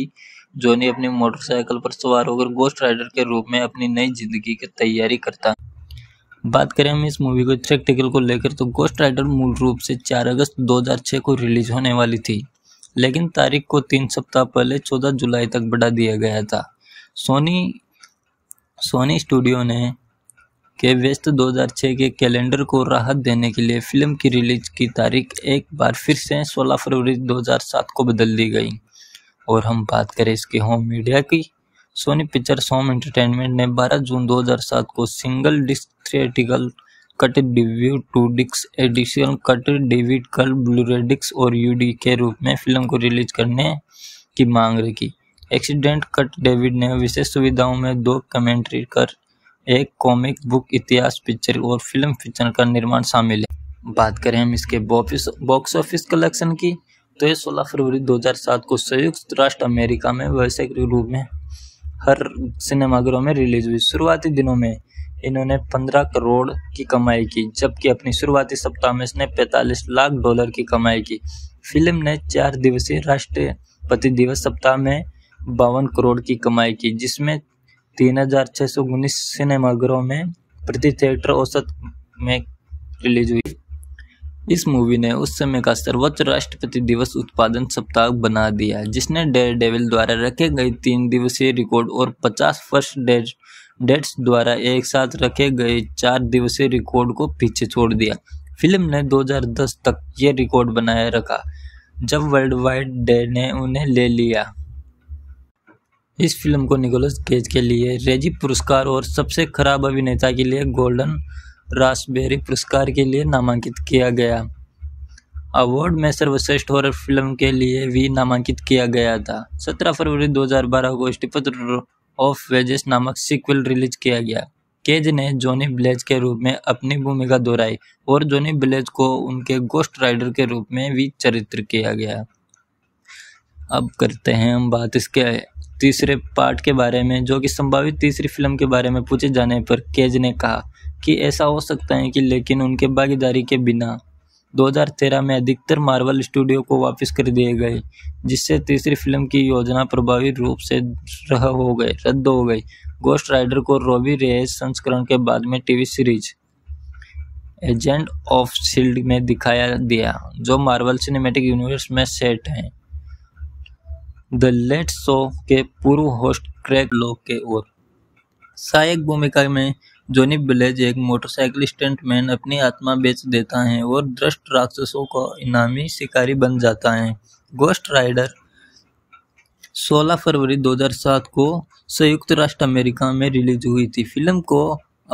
जोनी अपनी मोटरसाइकिल पर सवार होकर गोस्ट राइडर के रूप में अपनी नई जिंदगी की तैयारी करता है बात करें हम इस मूवी को थ्रेक्टिकल को लेकर तो गोस्ट राइडर मूल रूप से 4 अगस्त 2006 को रिलीज होने वाली थी लेकिन तारीख को तीन सप्ताह पहले 14 जुलाई तक बढ़ा दिया गया था सोनी सोनी स्टूडियो ने के व्यस्त 2006 के कैलेंडर को राहत देने के लिए फिल्म की रिलीज की तारीख एक बार फिर से 16 फरवरी 2007 को बदल दी गई और हम बात करें इसके होम मीडिया की सोनी पिक्चर्स होम एंटरटेनमेंट ने 12 जून 2007 को single disc theatrical cut DVD two डिक्स एडिशन कट डिविड कल ब्लूरेडिक्स और यूडी के रूप में फिल्म को रिलीज करने की मांग रखी एक्सीडेंट कट डेविड ने विशेष सुविधाओं में दो कमेंट्री कर एक कॉमिक बुक इतिहास पिक्चर और फिल्म फिक्चर का निर्माण शामिल है बात करें हम इसके बॉक्स ऑफिस कलेक्शन की तो ये 16 फरवरी 2007 को संयुक्त राष्ट्र अमेरिका में वैश्विक रूप में हर सिनेमाघरों में रिलीज हुई शुरुआती दिनों में इन्होंने 15 करोड़ की कमाई की जबकि अपनी शुरुआती सप्ताह में इसने 45 लाख डॉलर की कमाई की फिल्म ने चार दिवसीय राष्ट्रपति दिवस सप्ताह में बावन करोड़ की कमाई की जिसमें तीन हजार छः सौ उन्नीस सिनेमाघरों में प्रति थिएटर औसत में रिलीज हुई इस मूवी ने उस समय का सर्वोच्च राष्ट्रपति दिवस उत्पादन सप्ताह बना दिया जिसने डेयर डेविल द्वारा रखे गए तीन दिवसीय रिकॉर्ड और पचास फर्स्ट डेट डेट्स द्वारा एक साथ रखे गए चार दिवसीय रिकॉर्ड को पीछे छोड़ दिया फिल्म ने 2010 तक ये रिकॉर्ड बनाए रखा जब वर्ल्ड वाइड डे ने उन्हें ले लिया इस फिल्म को निकोलस केज के लिए रेजी पुरस्कार और सबसे खराब अभिनेता के लिए गोल्डन रास्पबेरी पुरस्कार के लिए नामांकित किया गया अवार्ड में सर्वश्रेष्ठ हॉरर फिल्म के लिए भी नामांकित किया गया था 17 फरवरी 2012 को स्टीपत्र ऑफ वेजेस नामक सीक्वल रिलीज किया गया केज ने जॉनी ब्लेज के रूप में अपनी भूमिका दोहराई और जॉनी ब्लेज को उनके गोस्ट राइडर के रूप में भी चरित्र किया गया अब करते हैं हम बात इसके तीसरे पार्ट के बारे में जो कि संभावित तीसरी फिल्म के बारे में पूछे जाने पर केज ने कहा कि ऐसा हो सकता है कि लेकिन उनके भागीदारी के बिना 2013 में अधिकतर मार्वल स्टूडियो को वापस कर दिए गए जिससे तीसरी फिल्म की योजना प्रभावी रूप से रह हो गए रद्द हो गई गोस्ट राइडर को रोबी रेस संस्करण के बाद में TV series agent of shield में दिखाया दिया जो मार्वल सिनेमेटिक यूनिवर्स में सेट हैं द लेट शो के पूर्व होस्ट क्रैक लोक के और सहायक भूमिका में जोनी ब्लेज एक मोटरसाइकिल स्टंटमैन अपनी आत्मा बेच देता है और दृष्ट राक्षसों का इनामी शिकारी बन जाता है गोस्ट राइडर 16 फरवरी 2007 को संयुक्त राष्ट्र अमेरिका में रिलीज हुई थी फिल्म को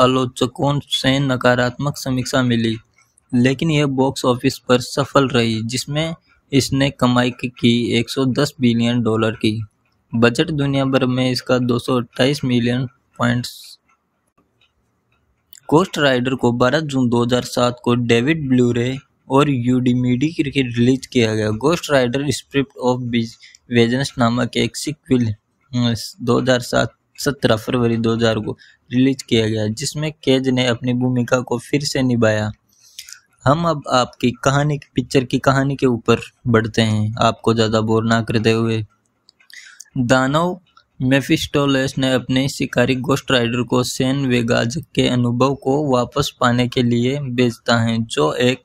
आलोचकों से नकारात्मक समीक्षा मिली लेकिन यह बॉक्स ऑफिस पर सफल रही जिसमें इसने कमाई की 110 बिलियन डॉलर की बजट दुनिया भर में इसका दो मिलियन पॉइंट्स कोस्ट राइडर को 12 जून 2007 को डेविड ब्लूरे और यूडीमीडी करके रिलीज किया गया Ghost Rider script of vengeance नामक एक सिक्विल 2007 सत्रह फरवरी 2000 को रिलीज किया गया जिसमें केज ने अपनी भूमिका को फिर से निभाया हम अब आपकी कहानी की पिक्चर की कहानी के ऊपर बढ़ते हैं आपको ज़्यादा बोर ना करते हुए दानव मेफिस्टोलेस ने अपने शिकारी गोस्ट राइडर को सेन वेगाज के अनुभव को वापस पाने के लिए भेजता है जो एक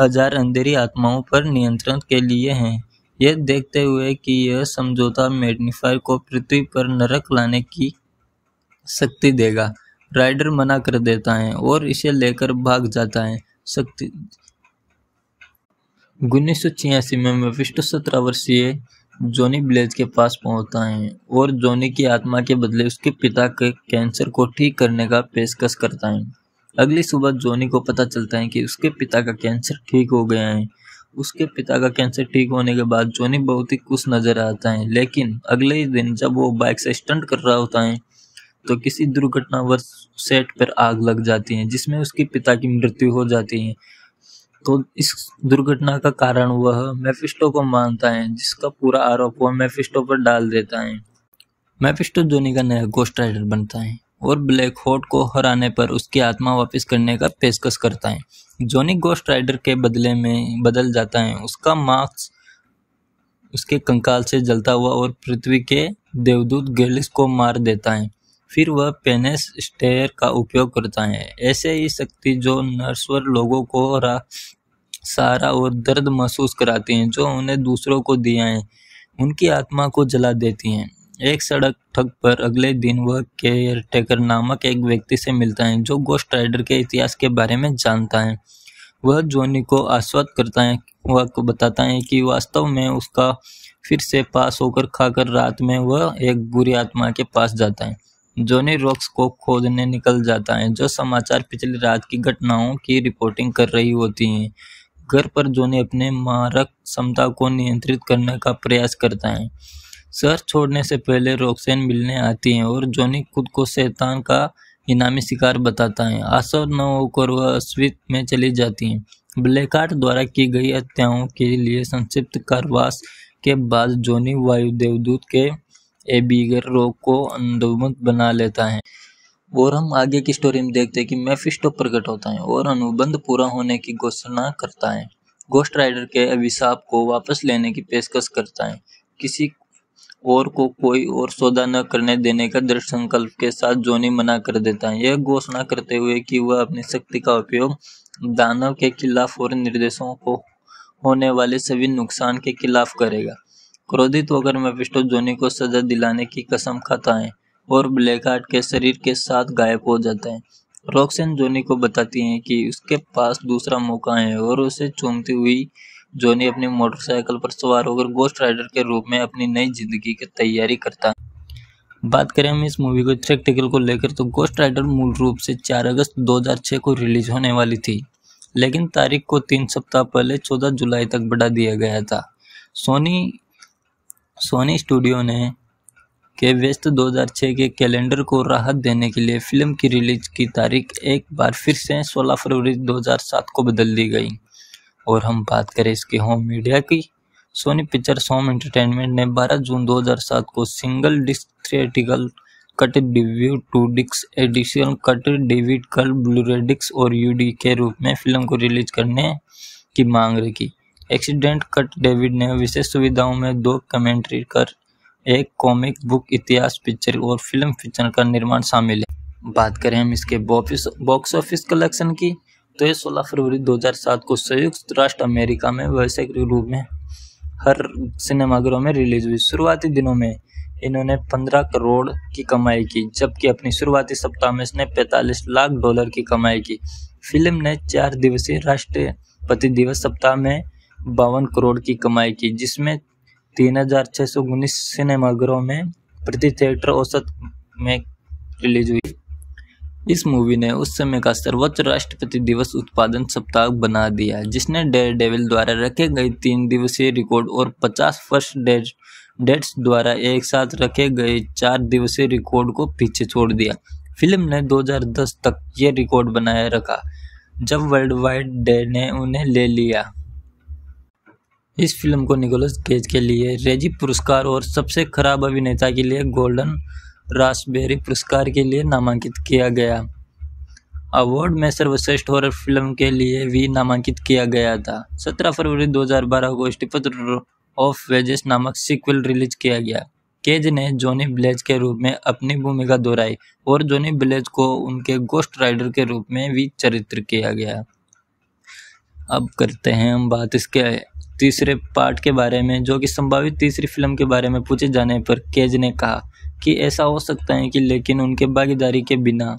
हजार अंधेरी आत्माओं पर नियंत्रण के लिए हैं यह देखते हुए कि यह समझौता मेडनिफायर को पृथ्वी पर नरक लाने की शक्ति देगा राइडर मना कर देता है और इसे लेकर भाग जाता है शक्ति उन्नीस सौ छियासी में मेफिस्टो सत्रह वर्षीय जॉनी ब्लेज के पास पहुंचता है और जॉनी की आत्मा के बदले उसके पिता के कैंसर को ठीक करने का पेशकश करता है अगली सुबह जॉनी को पता चलता है कि उसके पिता का कैंसर ठीक हो गया है उसके पिता का कैंसर ठीक होने के बाद जॉनी बहुत ही खुश नजर आता है लेकिन अगले ही दिन जब वो बाइक से स्टंट कर रहा होता है तो किसी दुर्घटनावश सेट पर आग लग जाती है जिसमें उसके पिता की मृत्यु हो जाती है तो इस दुर्घटना का कारण वह मैफिस्टो को मानता है जिसका पूरा आरोप वह मैफिस्टो पर डाल देता है मैफिस्टो जोनी का नया गोस्ट राइडर बनता है और ब्लैक होट को हराने पर उसकी आत्मा वापस करने का पेशकश करता है जोनी गोस्ट राइडर के बदले में बदल जाता है उसका मार्क्स उसके कंकाल से जलता हुआ और पृथ्वी के देवदूत गैलिस को मार देता है फिर वह पेनेस स्टेयर का उपयोग करता है ऐसे ही शक्ति जो नर्सवर लोगों को सहारा और दर्द महसूस कराती हैं जो उन्हें दूसरों को दिया है उनकी आत्मा को जला देती हैं एक सड़क ठग पर अगले दिन वह केयर टेकर नामक एक व्यक्ति से मिलता है जो गोस्ट राइडर के इतिहास के बारे में जानता है वह जोनी को आश्वस्त करता है वह को बताता है कि वास्तव में उसका फिर से पास होकर खाकर रात में वह एक बुरी आत्मा के पास जाता है जोनी रॉक्स को खोदने निकल जाता है जो समाचार पिछली रात की घटनाओं की रिपोर्टिंग कर रही होती हैं घर पर जोनी अपने मारक क्षमता को नियंत्रित करने का प्रयास करता है शहर छोड़ने से पहले रॉक्सेन मिलने आती हैं और जोनी खुद को शैतान का इनामी शिकार बताता है आसव न होकर वह अस्वित में चली जाती हैं ब्लैकार्ट द्वारा की गई हत्याओं के लिए संक्षिप्त कारवास के बाद जोनी वायुदेवदूत के एबीगर रोग को अंधुमत बना लेता है और हम आगे की स्टोरी में देखते हैं कि मेफिस्टो प्रकट होता है और अनुबंध पूरा होने की घोषणा करता है गोस्ट राइडर के अभिशाप को वापस लेने की पेशकश करता है किसी और को कोई और सौदा न करने देने का दृढ़ संकल्प के साथ जोनी मना कर देता है यह घोषणा करते हुए कि वह अपनी शक्ति का उपयोग दानव के खिलाफ और निर्देशों को होने वाले सभी नुकसान के खिलाफ करेगा क्रोधित होकर मेफिस्टो जोनी को सजा दिलाने की कसम खाता है और ब्लैकहार्ट के शरीर के साथ गायब हो जाता है रॉक्सन जोनी को बताती है कि उसके पास दूसरा मौका है और उसे चूमती हुई जोनी अपनी मोटरसाइकिल पर सवार होकर गोस्ट राइडर के रूप में अपनी नई जिंदगी की तैयारी करता है बात करें हम इस मूवी को प्रैक्टिकल को लेकर तो गोस्ट राइडर मूल रूप से 4 अगस्त 2006 को रिलीज होने वाली थी लेकिन तारीख को तीन सप्ताह पहले 14 जुलाई तक बढ़ा दिया गया था सोनी सोनी स्टूडियो ने के व्यस्त 2006 के कैलेंडर को राहत देने के लिए फिल्म की रिलीज की तारीख एक बार फिर से 16 फरवरी 2007 को बदल दी गई और हम बात करें इसके होम मीडिया की सोनी पिक्चर्स होम एंटरटेनमेंट ने 12 जून 2007 को single disc theatrical cut DVD two disc additional cut DVD कल ब्लूरेडिक्स और यूडी के रूप में फिल्म को रिलीज करने की मांग रखी एक्सीडेंट कट डेविड ने विशेष सुविधाओं में दो कमेंट्री कर एक कॉमिक बुक इतिहास पिक्चर और फिल्म फिक्चर का निर्माण शामिल है बात करें हम इसके बॉक्स ऑफिस कलेक्शन की तो ये 16 फरवरी 2007 को संयुक्त राष्ट्र अमेरिका में वैश्विक रूप में हर सिनेमाघरों में रिलीज हुई शुरुआती दिनों में इन्होंने 15 करोड़ की कमाई की जबकि अपनी शुरुआती सप्ताह में इसने 45 लाख डॉलर की कमाई की फिल्म ने चार दिवसीय राष्ट्रपति दिवस सप्ताह में बावन करोड़ की कमाई की जिसमें तीन हजार छः सौ उन्नीस सिनेमाघरों में प्रति थिएटर औसत में रिलीज हुई इस मूवी ने उस समय का सर्वोच्च राष्ट्रपति दिवस उत्पादन सप्ताह बना दिया जिसने डेयर डेविल द्वारा रखे गए तीन दिवसीय रिकॉर्ड और पचास फर्स्ट डेट डेट्स द्वारा एक साथ रखे गए चार दिवसीय रिकॉर्ड को पीछे छोड़ दिया फिल्म ने 2010 तक यह रिकॉर्ड बनाए रखा जब वर्ल्ड वाइड डे ने उन्हें ले लिया इस फिल्म को निकोलस केज के लिए रेजी पुरस्कार और सबसे खराब अभिनेता के लिए गोल्डन रास्पबेरी पुरस्कार के लिए नामांकित किया गया अवार्ड में सर्वश्रेष्ठ हॉरर फिल्म के लिए भी नामांकित किया गया था 17 फरवरी 2012 को स्टीफन ऑफ वेजेस नामक सीक्वल रिलीज किया गया केज ने जॉनी ब्लेज के रूप में अपनी भूमिका दोहराई और जॉनी ब्लेज को उनके गोस्ट राइडर के रूप में भी चरित्र किया गया अब करते हैं हम बात इसके तीसरे पार्ट के बारे में जो कि संभावित तीसरी फिल्म के बारे में पूछे जाने पर केज ने कहा कि ऐसा हो सकता है कि लेकिन उनके भागीदारी के बिना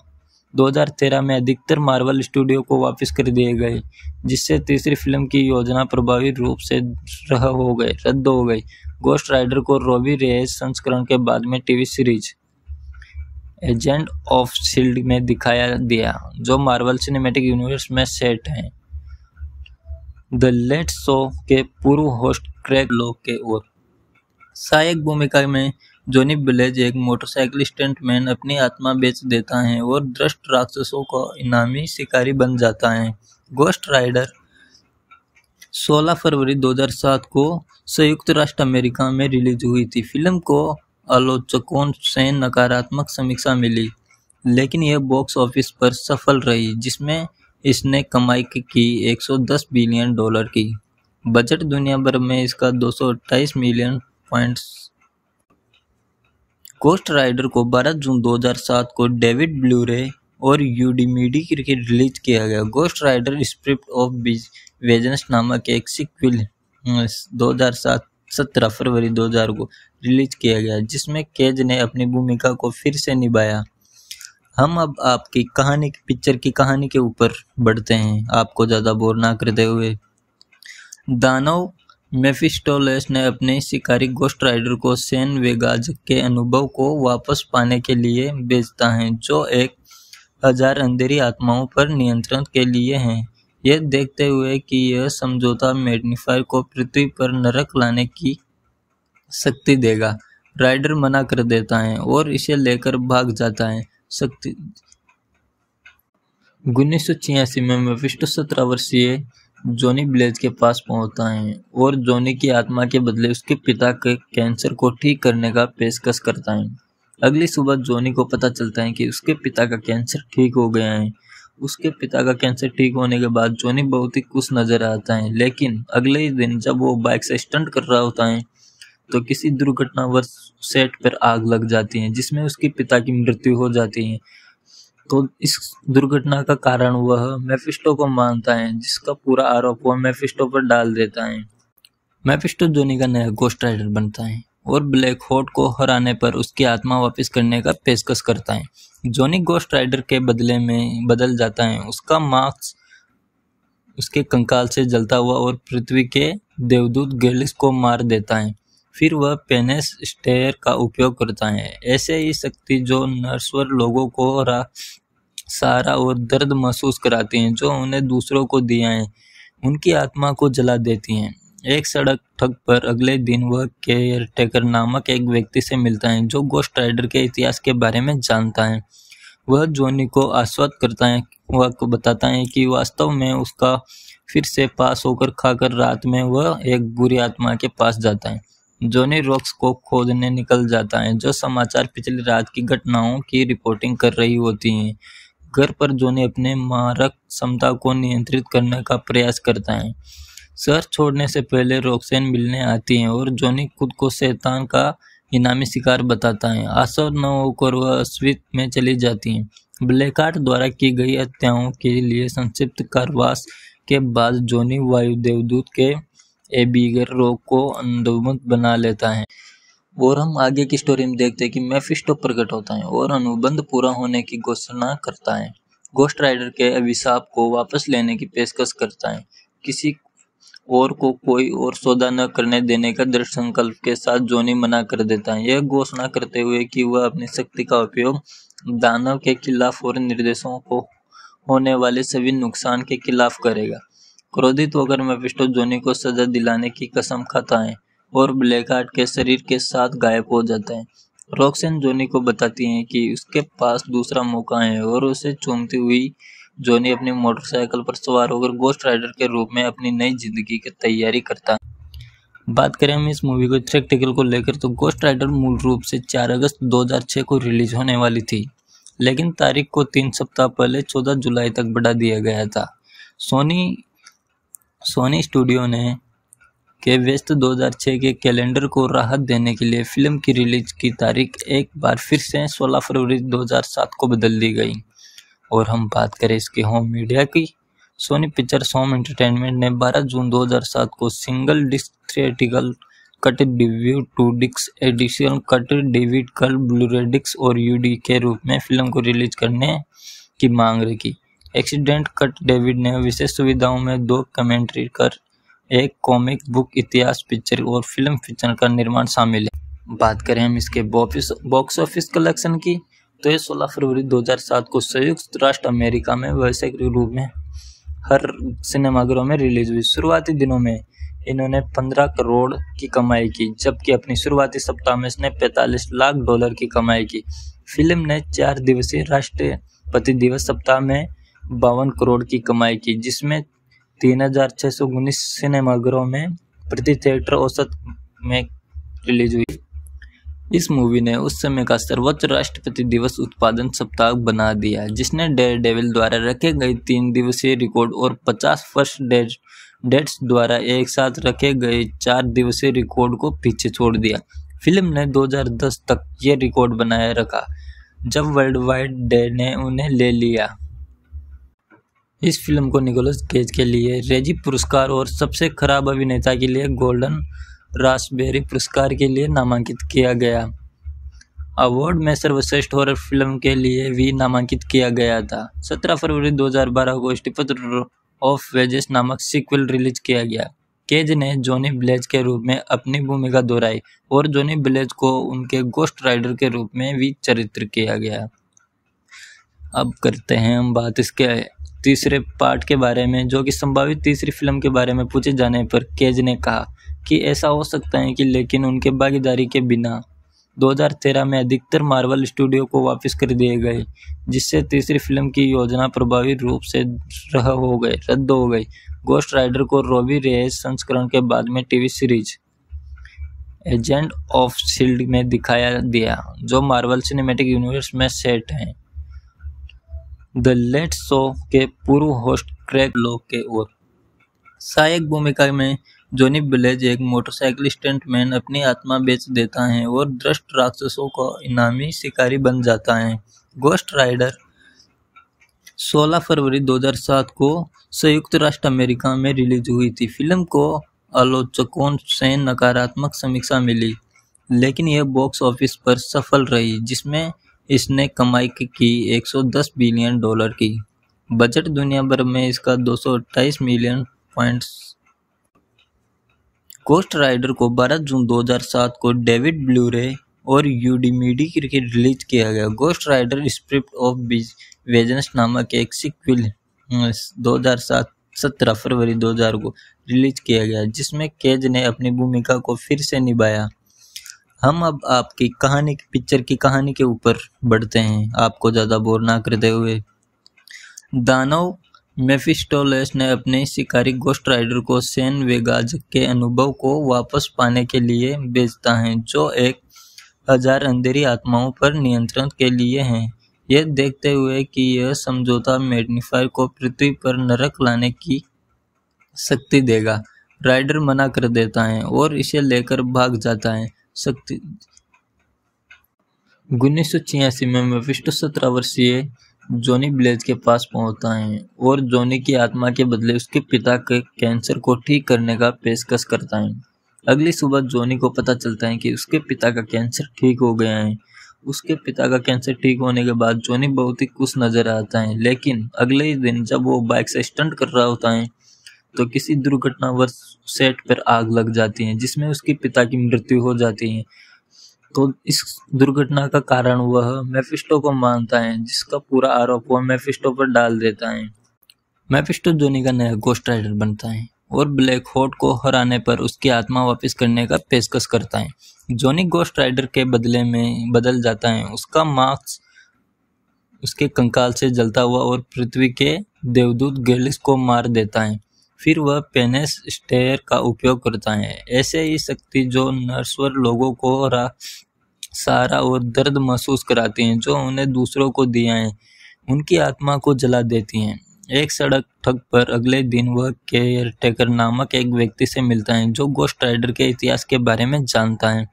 2013 में अधिकतर मार्वल स्टूडियो को वापस कर दिए गए जिससे तीसरी फिल्म की योजना प्रभावी रूप से रह हो गए रद्द हो गई गोस्ट राइडर को रोबी रेस संस्करण के बाद में TV series agent of shield में दिखाया दिया जो मार्वल सिनेमेटिक यूनिवर्स में सेट हैं द लेट शो के पूर्व होस्ट क्रैग लॉक के ओर सहायक भूमिका में जॉनी बिलेज एक मोटरसाइकिल स्टंटमैन अपनी आत्मा बेच देता है और दृष्ट राक्षसों का इनामी शिकारी बन जाता है गोस्ट राइडर 16 फरवरी 2007 को संयुक्त राष्ट्र अमेरिका में रिलीज हुई थी फिल्म को आलोचकों से नकारात्मक समीक्षा मिली लेकिन यह बॉक्स ऑफिस पर सफल रही जिसमें इसने कमाई की 110 बिलियन डॉलर की बजट दुनिया भर में इसका अट्ठाईस मिलियन पॉइंट्स कोस्ट राइडर को 12 जून 2007 को डेविड ब्लूरे और यूडीमीडी के रिलीज किया गया गोस्ट राइडर स्क्रिप्ट ऑफ वेजनस नामक एक सिक्विल 2007 सत्रह फरवरी 2000 को रिलीज किया गया जिसमें केज ने अपनी भूमिका को फिर से निभाया हम अब आपकी कहानी की पिक्चर की कहानी के ऊपर बढ़ते हैं आपको ज़्यादा बोर ना करते हुए दानव मेफिस्टोलेस ने अपने शिकारी गोस्ट राइडर को सेन वेगाज के अनुभव को वापस पाने के लिए भेजता है जो एक हजार अंधेरी आत्माओं पर नियंत्रण के लिए है यह देखते हुए कि यह समझौता मैग्नीफायर को पृथ्वी पर नरक लाने की शक्ति देगा राइडर मना कर देता है और इसे लेकर भाग जाता है सकती उन्नीस सौ छियासी में मविष्ट सत्रह वर्षीय जॉनी ब्लेज के पास पहुंचता है और जॉनी की आत्मा के बदले उसके पिता के कैंसर को ठीक करने का पेशकश करता है अगली सुबह जॉनी को पता चलता है कि उसके पिता का कैंसर ठीक हो गया है उसके पिता का कैंसर ठीक होने के बाद जॉनी बहुत ही खुश नजर आता है लेकिन अगले ही दिन जब वो बाइक से स्टंट कर रहा होता है तो किसी दुर्घटनावश सेट पर आग लग जाती है जिसमें उसके पिता की मृत्यु हो जाती है तो इस दुर्घटना का कारण वह मैफिस्टो को मानता है जिसका पूरा आरोप वह मैफिस्टो पर डाल देता है मैफिस्टो जोनी का नया गोस्ट राइडर बनता है और ब्लैक होट को हराने पर उसकी आत्मा वापस करने का पेशकश करता है जोनी गोस्ट राइडर के बदले में बदल जाता है उसका मार्क्स उसके कंकाल से जलता हुआ और पृथ्वी के देवदूत गेलिस को मार देता है फिर वह पेनिस स्टेयर का उपयोग करता है ऐसे ही शक्ति जो नर्सवर लोगों को रा, सहारा और दर्द महसूस कराती हैं जो उन्हें दूसरों को दिया है उनकी आत्मा को जला देती हैं एक सड़क ठग पर अगले दिन वह केयर टेकर नामक एक व्यक्ति से मिलता है जो गोस्ट राइडर के इतिहास के बारे में जानता है वह जोनी को आश्वस्त करता है वह को बताता है कि वास्तव में उसका फिर से पास होकर खाकर रात में वह एक बुरी आत्मा के पास जाता है जोनी रॉक्स को खोजने निकल जाता है जो समाचार पिछली रात की घटनाओं की रिपोर्टिंग कर रही होती हैं घर पर जोनी अपने मारक क्षमता को नियंत्रित करने का प्रयास करता है शहर छोड़ने से पहले रोक्सेन मिलने आती हैं और जोनी खुद को शैतान का इनामी शिकार बताता है आसव न होकर वह अस्वित में चली जाती हैं ब्लैकआर्ट द्वारा की गई हत्याओं के लिए संक्षिप्त कारवास के बाद जोनी वायु देवदूत के ये बीगर रोग को अंधुमुख बना लेता है और हम आगे की स्टोरी में देखते हैं कि मैफिस्टो प्रकट होता है और अनुबंध पूरा होने की घोषणा करता है गोस्ट राइडर के अभिशाप को वापस लेने की पेशकश करता है किसी और को कोई और सौदा न करने देने का दृढ़ संकल्प के साथ जोनी मना कर देता है यह घोषणा करते हुए कि वह अपनी शक्ति का उपयोग दानव के खिलाफ और निर्देशों को होने वाले सभी नुकसान के खिलाफ करेगा क्रोधित होकर मेफिस्टो जोनी को सजा दिलाने की कसम खाता है और ब्लैकहार्ट के शरीर के साथ गायब हो जाता है रॉक्सन जोनी को बताती हैं कि उसके पास दूसरा मौका है और उसे चूमती हुई जोनी अपनी मोटरसाइकिल पर सवार होकर गोस्ट राइडर के रूप में अपनी नई जिंदगी की तैयारी करता है बात करें हम इस मूवी को थ्रेक्टिकल को लेकर तो गोस्ट राइडर मूल रूप से 4 अगस्त 2006 को रिलीज होने वाली थी लेकिन तारीख को तीन सप्ताह पहले 14 जुलाई तक बढ़ा दिया गया था सोनी सोनी स्टूडियो ने के व्यस्त 2006 के कैलेंडर को राहत देने के लिए फिल्म की रिलीज की तारीख एक बार फिर से 16 फरवरी 2007 को बदल दी गई और हम बात करें इसके होम मीडिया की सोनी पिक्चर्स होम एंटरटेनमेंट ने 12 जून 2007 को single disc theatrical cut DVD two disc additional cut DVD कल ब्लूरेडिक्स और यूडी के रूप में फिल्म को रिलीज करने की मांग रखी एक्सीडेंट कट डेविड ने विशेष सुविधाओं में दो कमेंट्री कर एक कॉमिक बुक इतिहास पिक्चर और फिल्म पिक्चर का निर्माण शामिल है बात करें हम इसके बॉक्स ऑफिस कलेक्शन की तो ये 16 फरवरी 2007 को संयुक्त राष्ट्र अमेरिका में व्यवसायिक रूप में हर सिनेमाघरों में रिलीज हुई शुरुआती दिनों में इन्होंने 15 करोड़ की कमाई की जबकि अपनी शुरुआती सप्ताह में इसने 45 लाख डॉलर की कमाई की फिल्म ने चार दिवसीय राष्ट्रपति दिवस सप्ताह में बावन करोड़ की कमाई की जिसमें तीन हज़ार छः सौ उन्नीस सिनेमाघरों में प्रति थिएटर औसत में रिलीज हुई इस मूवी ने उस समय का सर्वोच्च राष्ट्रपति दिवस उत्पादन सप्ताह बना दिया जिसने डेयर डेविल द्वारा रखे गए तीन दिवसीय रिकॉर्ड और पचास फर्स्ट डेट डेट्स द्वारा एक साथ रखे गए चार दिवसीय रिकॉर्ड को पीछे छोड़ दिया फिल्म ने 2010 तक ये रिकॉर्ड बनाए रखा जब वर्ल्ड वाइड डे ने उन्हें ले लिया इस फिल्म को निकोलस केज के लिए रेजी पुरस्कार और सबसे खराब अभिनेता के लिए गोल्डन रासबेरी पुरस्कार के लिए नामांकित किया गया अवार्ड में सर्वश्रेष्ठ हॉरर फिल्म के लिए भी नामांकित किया गया था 17 फरवरी 2012 को स्टीफ ऑफ वेजेस नामक सीक्वल रिलीज किया गया केज ने जॉनी ब्लेज के रूप में अपनी भूमिका दोहराई और जॉनी ब्लेज को उनके गोस्ट राइडर के रूप में भी चरित्र किया गया अब करते हैं हम बात इसके तीसरे पार्ट के बारे में जो कि संभावित तीसरी फिल्म के बारे में पूछे जाने पर केज ने कहा कि ऐसा हो सकता है कि लेकिन उनके भागीदारी के बिना 2013 में अधिकतर मार्वल स्टूडियो को वापस कर दिए गए जिससे तीसरी फिल्म की योजना प्रभावी रूप से रह हो गए रद्द हो गई गोस्ट राइडर को रोबी रेस संस्करण के बाद में TV series agent of shield में दिखाया दिया जो मार्वल सिनेमेटिक यूनिवर्स में सेट हैं द लेट शो के पूर्व होस्ट क्रेग लोक के ओर सहायक भूमिका में जोनी ब्लेज एक मोटरसाइकिल स्टंटमैन अपनी आत्मा बेच देता है और दृष्ट राक्षसों का इनामी शिकारी बन जाता है गोस्ट राइडर 16 फरवरी 2007 को संयुक्त राष्ट्र अमेरिका में रिलीज हुई थी फिल्म को आलोचकों से नकारात्मक समीक्षा मिली लेकिन यह बॉक्स ऑफिस पर सफल रही जिसमें इसने कमाई की 110 बिलियन डॉलर की बजट दुनिया भर में इसका दो मिलियन पॉइंट्स कोस्ट राइडर को 12 जून 2007 को डेविड ब्लूरे और यूडीमीडी के रिलीज किया गया गोस्ट राइडर स्क्रिप्ट ऑफ वेजनस नामक एक सिक्विल 2007 सत्रह फरवरी 2000 को रिलीज किया गया जिसमें केज ने अपनी भूमिका को फिर से निभाया हम अब आपकी कहानी की पिक्चर की कहानी के ऊपर बढ़ते हैं आपको ज़्यादा बोर ना करते हुए दानव मेफिस्टोलेस ने अपने शिकारी गोस्ट राइडर को सेन वेगाज के अनुभव को वापस पाने के लिए भेजता है जो एक हजार अंधेरी आत्माओं पर नियंत्रण के लिए हैं यह देखते हुए कि यह समझौता मेडनिफायर को पृथ्वी पर नरक लाने की शक्ति देगा राइडर मना कर देता है और इसे लेकर भाग जाता है शक्ति उन्नीस सौ छियासी में विष्णु सत्रह वर्षीय जोनी ब्लेज के पास पहुंचता है और जोनी की आत्मा के बदले उसके पिता के कैंसर को ठीक करने का पेशकश करता है अगली सुबह जोनी को पता चलता है कि उसके पिता का कैंसर ठीक हो गया है उसके पिता का कैंसर ठीक होने के बाद जोनी बहुत ही खुश नजर आता है लेकिन अगले ही दिन जब वो बाइक से स्टंट कर रहा होता है तो किसी दुर्घटनावश सेट पर आग लग जाती है जिसमें उसके पिता की मृत्यु हो जाती है तो इस दुर्घटना का कारण वह मेफिस्टो को मानता है जिसका पूरा आरोप वह मेफिस्टो पर डाल देता है मेफिस्टो जोनी का नया गोस्ट राइडर बनता है और ब्लैक होट को हराने पर उसकी आत्मा वापस करने का पेशकश करता है जोनी गोस्ट राइडर के बदले में बदल जाता है उसका मार्क्स उसके कंकाल से जलता हुआ और पृथ्वी के देवदूत गेलिस को मार देता है फिर वह पेनेस स्टेयर का उपयोग करता है ऐसे ही शक्ति जो नर्सवर लोगों को सहारा और दर्द महसूस कराती हैं जो उन्हें दूसरों को दिया है उनकी आत्मा को जला देती हैं एक सड़क ठग पर अगले दिन वह केयर टेकर नामक एक व्यक्ति से मिलता है जो गोस्ट राइडर के इतिहास के बारे में जानता है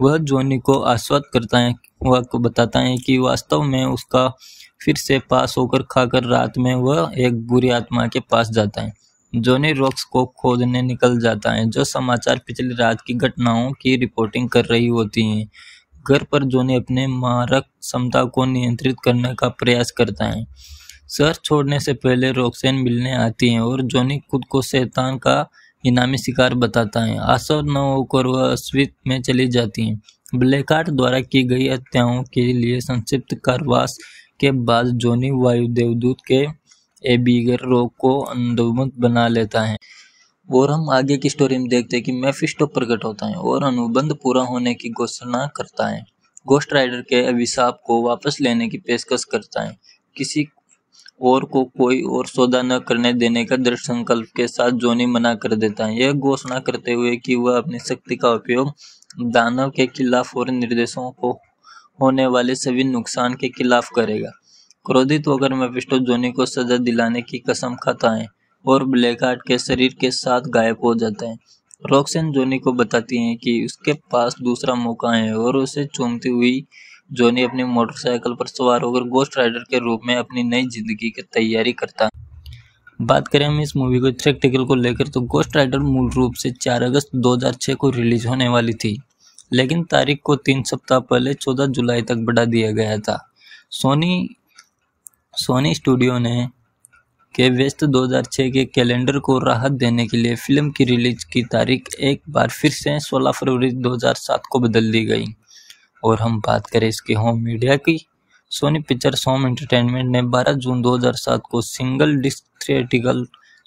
वह जोनी को आश्वस्त करता है वह बताता है कि वास्तव में उसका फिर से पास होकर खाकर रात में वह एक बुरी आत्मा के पास जाता है जोनी रॉक्स को खोजने निकल जाता है जो समाचार पिछली रात की घटनाओं की रिपोर्टिंग कर रही होती हैं घर पर जोनी अपने मारक क्षमता को नियंत्रित करने का प्रयास करता है शहर छोड़ने से पहले रोक्सेन मिलने आती हैं और जोनी खुद को शैतान का इनामी शिकार बताता है आसव न होकर वह अस्वित में चली जाती हैं ब्लैकार्ट द्वारा की गई हत्याओं के लिए संक्षिप्त कारवास के बाद जोनी वायु देवदूत के एबीगर रोग को अंधुमुत बना लेता है और हम आगे की स्टोरी में देखते हैं कि मैफिस्टो प्रकट होता है और अनुबंध पूरा होने की घोषणा करता है गोस्ट राइडर के अभिशाप को वापस लेने की पेशकश करता है किसी और को कोई और सौदा न करने देने का दृढ़ संकल्प के साथ जोनी मना कर देता है यह घोषणा करते हुए कि वह अपनी शक्ति का उपयोग दानव के खिलाफ और निर्देशों को होने वाले सभी नुकसान के खिलाफ करेगा क्रोधित होकर मेफिस्टो जोनी को सजा दिलाने की कसम खाता है और ब्लैकहार्ट के शरीर के साथ गायब हो जाता है रॉक्सन जोनी को बताती है कि उसके पास दूसरा मौका है और उसे चूमती हुई जोनी अपनी मोटरसाइकिल पर सवार होकर गोस्ट राइडर के रूप में अपनी नई जिंदगी की तैयारी करता है बात करें हम इस मूवी को प्रैक्टिकल को लेकर तो गोस्ट राइडर मूल रूप से 4 अगस्त 2006 को रिलीज होने वाली थी लेकिन तारीख को तीन सप्ताह पहले 14 जुलाई तक बढ़ा दिया गया था सोनी सोनी स्टूडियो ने के व्यस्त 2006 के कैलेंडर को राहत देने के लिए फिल्म की रिलीज की तारीख एक बार फिर से 16 फरवरी 2007 को बदल दी गई और हम बात करें इसके होम मीडिया की सोनी पिक्चर्स होम एंटरटेनमेंट ने 12 जून 2007 को single disc theatrical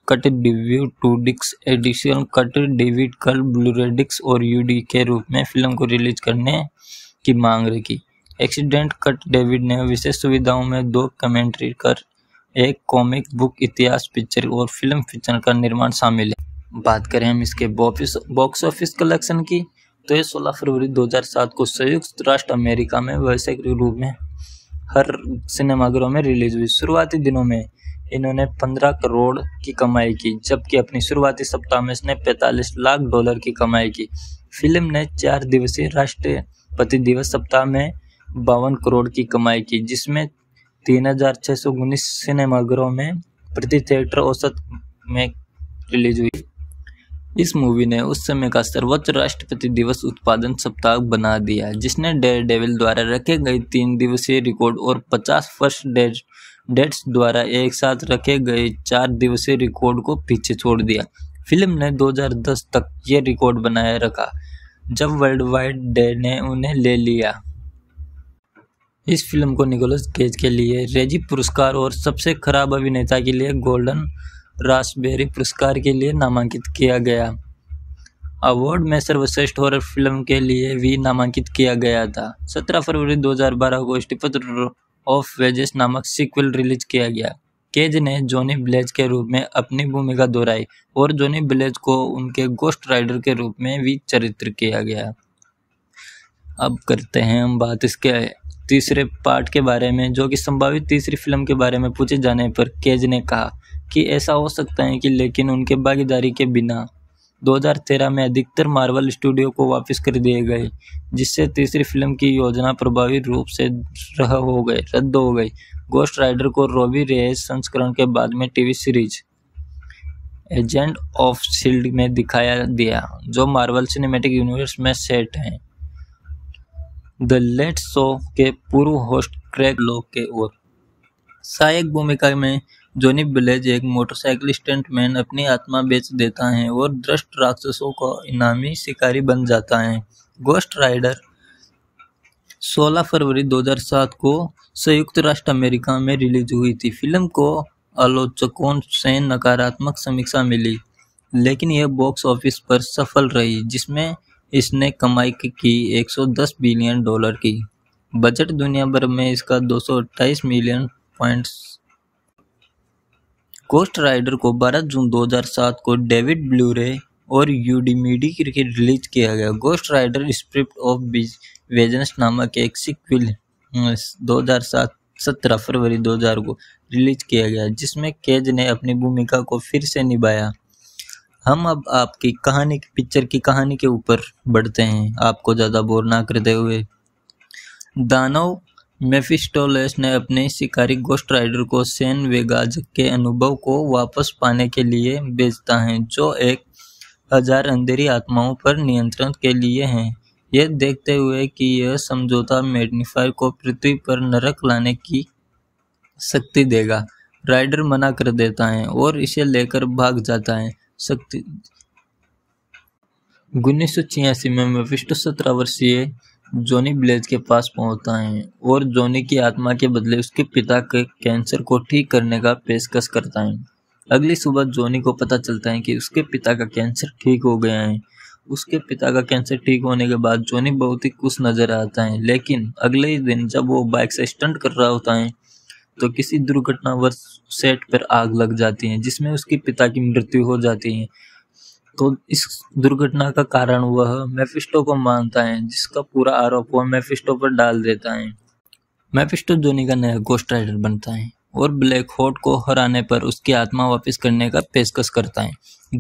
cut DVD two disc edition cut DVD कल ब्लूरेडिक्स और यूडी के रूप में फिल्म को रिलीज करने की मांग रखी एक्सीडेंट कट डेविड ने विशेष सुविधाओं में दो कमेंट्री कर एक कॉमिक बुक इतिहास पिक्चर और फिल्म फिक्चर का निर्माण शामिल है बात करें हम इसके बॉक्स ऑफिस कलेक्शन की तो ये 16 फरवरी 2007 को संयुक्त राष्ट्र अमेरिका में वैश्विक रूप में हर सिनेमाघरों में रिलीज हुई शुरुआती दिनों में इन्होंने 15 करोड़ की कमाई की जबकि अपनी शुरुआती सप्ताह में इसने 45 लाख डॉलर की कमाई की फिल्म ने चार दिवसीय राष्ट्रपति दिवस सप्ताह में बावन करोड़ की कमाई की जिसमें तीन हजार छः सौ उन्नीस सिनेमाघरों में प्रति थिएटर औसत में रिलीज हुई इस मूवी ने उस समय का सर्वोच्च राष्ट्रपति दिवस उत्पादन सप्ताह बना दिया जिसने डेयर डेविल द्वारा रखे गए तीन दिवसीय रिकॉर्ड और पचास फर्स्ट डेट डेट्स द्वारा एक साथ रखे गए चार दिवसीय रिकॉर्ड को पीछे छोड़ दिया फिल्म ने 2010 तक ये रिकॉर्ड बनाए रखा जब वर्ल्ड वाइड डे ने उन्हें ले लिया इस फिल्म को निकोलस केज के लिए रेजी पुरस्कार और सबसे खराब अभिनेता के लिए गोल्डन रासबेरी पुरस्कार के लिए नामांकित किया गया अवार्ड में सर्वश्रेष्ठ हॉरर फिल्म के लिए भी नामांकित किया गया था 17 फरवरी 2012 को स्टीफन ऑफ वेजेस नामक सीक्वल रिलीज किया गया केज ने जॉनी ब्लेज के रूप में अपनी भूमिका दोहराई और जॉनी ब्लेज को उनके गोस्ट राइडर के रूप में भी चरित्र किया गया अब करते हैं हम बात इसके तीसरे पार्ट के बारे में जो कि संभावित तीसरी फिल्म के बारे में पूछे जाने पर केज ने कहा कि ऐसा हो सकता है कि लेकिन उनके भागीदारी के बिना 2013 में अधिकतर मार्वल स्टूडियो को वापस कर दिए गए जिससे तीसरी फिल्म की योजना प्रभावी रूप से रह हो गए रद्द हो गई गोस्ट राइडर को रोबी रेस संस्करण के बाद में TV series agent of shield में दिखाया दिया जो मार्वल सिनेमेटिक यूनिवर्स में सेट हैं द लेट शो के पूर्व होस्ट क्रैग लोक के ओर सहायक भूमिका में जोनी ब्लेज एक मोटरसाइकिल स्टंटमैन अपनी आत्मा बेच देता है और दृष्ट राक्षसों का इनामी शिकारी बन जाता है गोस्ट राइडर 16 फरवरी 2007 को संयुक्त राष्ट्र अमेरिका में रिलीज हुई थी फिल्म को आलोचकों से नकारात्मक समीक्षा मिली लेकिन यह बॉक्स ऑफिस पर सफल रही जिसमें इसने कमाई की 110 बिलियन डॉलर की बजट दुनिया भर में इसका 228 मिलियन पॉइंट्स कोस्ट राइडर को 12 जून 2007 को डेविड ब्लूरे और यूडीमीडी क्रिकेट रिलीज किया गया गोस्ट राइडर स्क्रिप्ट ऑफ वेजनस नामक एक सिक्विल 2007 सत्रह फरवरी 2000 को रिलीज किया गया जिसमें केज ने अपनी भूमिका को फिर से निभाया हम अब आपकी कहानी की पिक्चर की कहानी के ऊपर बढ़ते हैं आपको ज़्यादा बोर ना करते हुए दानव मेफिस्टोलेस ने अपने शिकारी गोस्ट राइडर को सेन वेगाज के अनुभव को वापस पाने के लिए भेजता है जो एक हजार अंधेरी आत्माओं पर नियंत्रण के लिए हैं यह देखते हुए कि यह समझौता मैग्नीफायर को पृथ्वी पर नरक लाने की शक्ति देगा राइडर मना कर देता है और इसे लेकर भाग जाता है सकती उन्नीस सौ छियासी में विष्णु सत्रह वर्षीय जॉनी ब्लेज के पास पहुंचता है और जॉनी की आत्मा के बदले उसके पिता के कैंसर को ठीक करने का पेशकश करता है अगली सुबह जॉनी को पता चलता है कि उसके पिता का कैंसर ठीक हो गया है उसके पिता का कैंसर ठीक होने के बाद जॉनी बहुत ही खुश नजर आता है लेकिन अगले ही दिन जब वो बाइक से स्टंट कर रहा होता है तो किसी दुर्घटनावश सेट पर आग लग जाती है जिसमें उसके पिता की मृत्यु हो जाती है तो इस दुर्घटना का कारण वह मेफिस्टो को मानता है जिसका पूरा आरोप वह मेफिस्टो पर डाल देता है मेफिस्टो जोनी का नया गोस्ट राइडर बनता है और ब्लैक होट को हराने पर उसकी आत्मा वापस करने का पेशकश करता है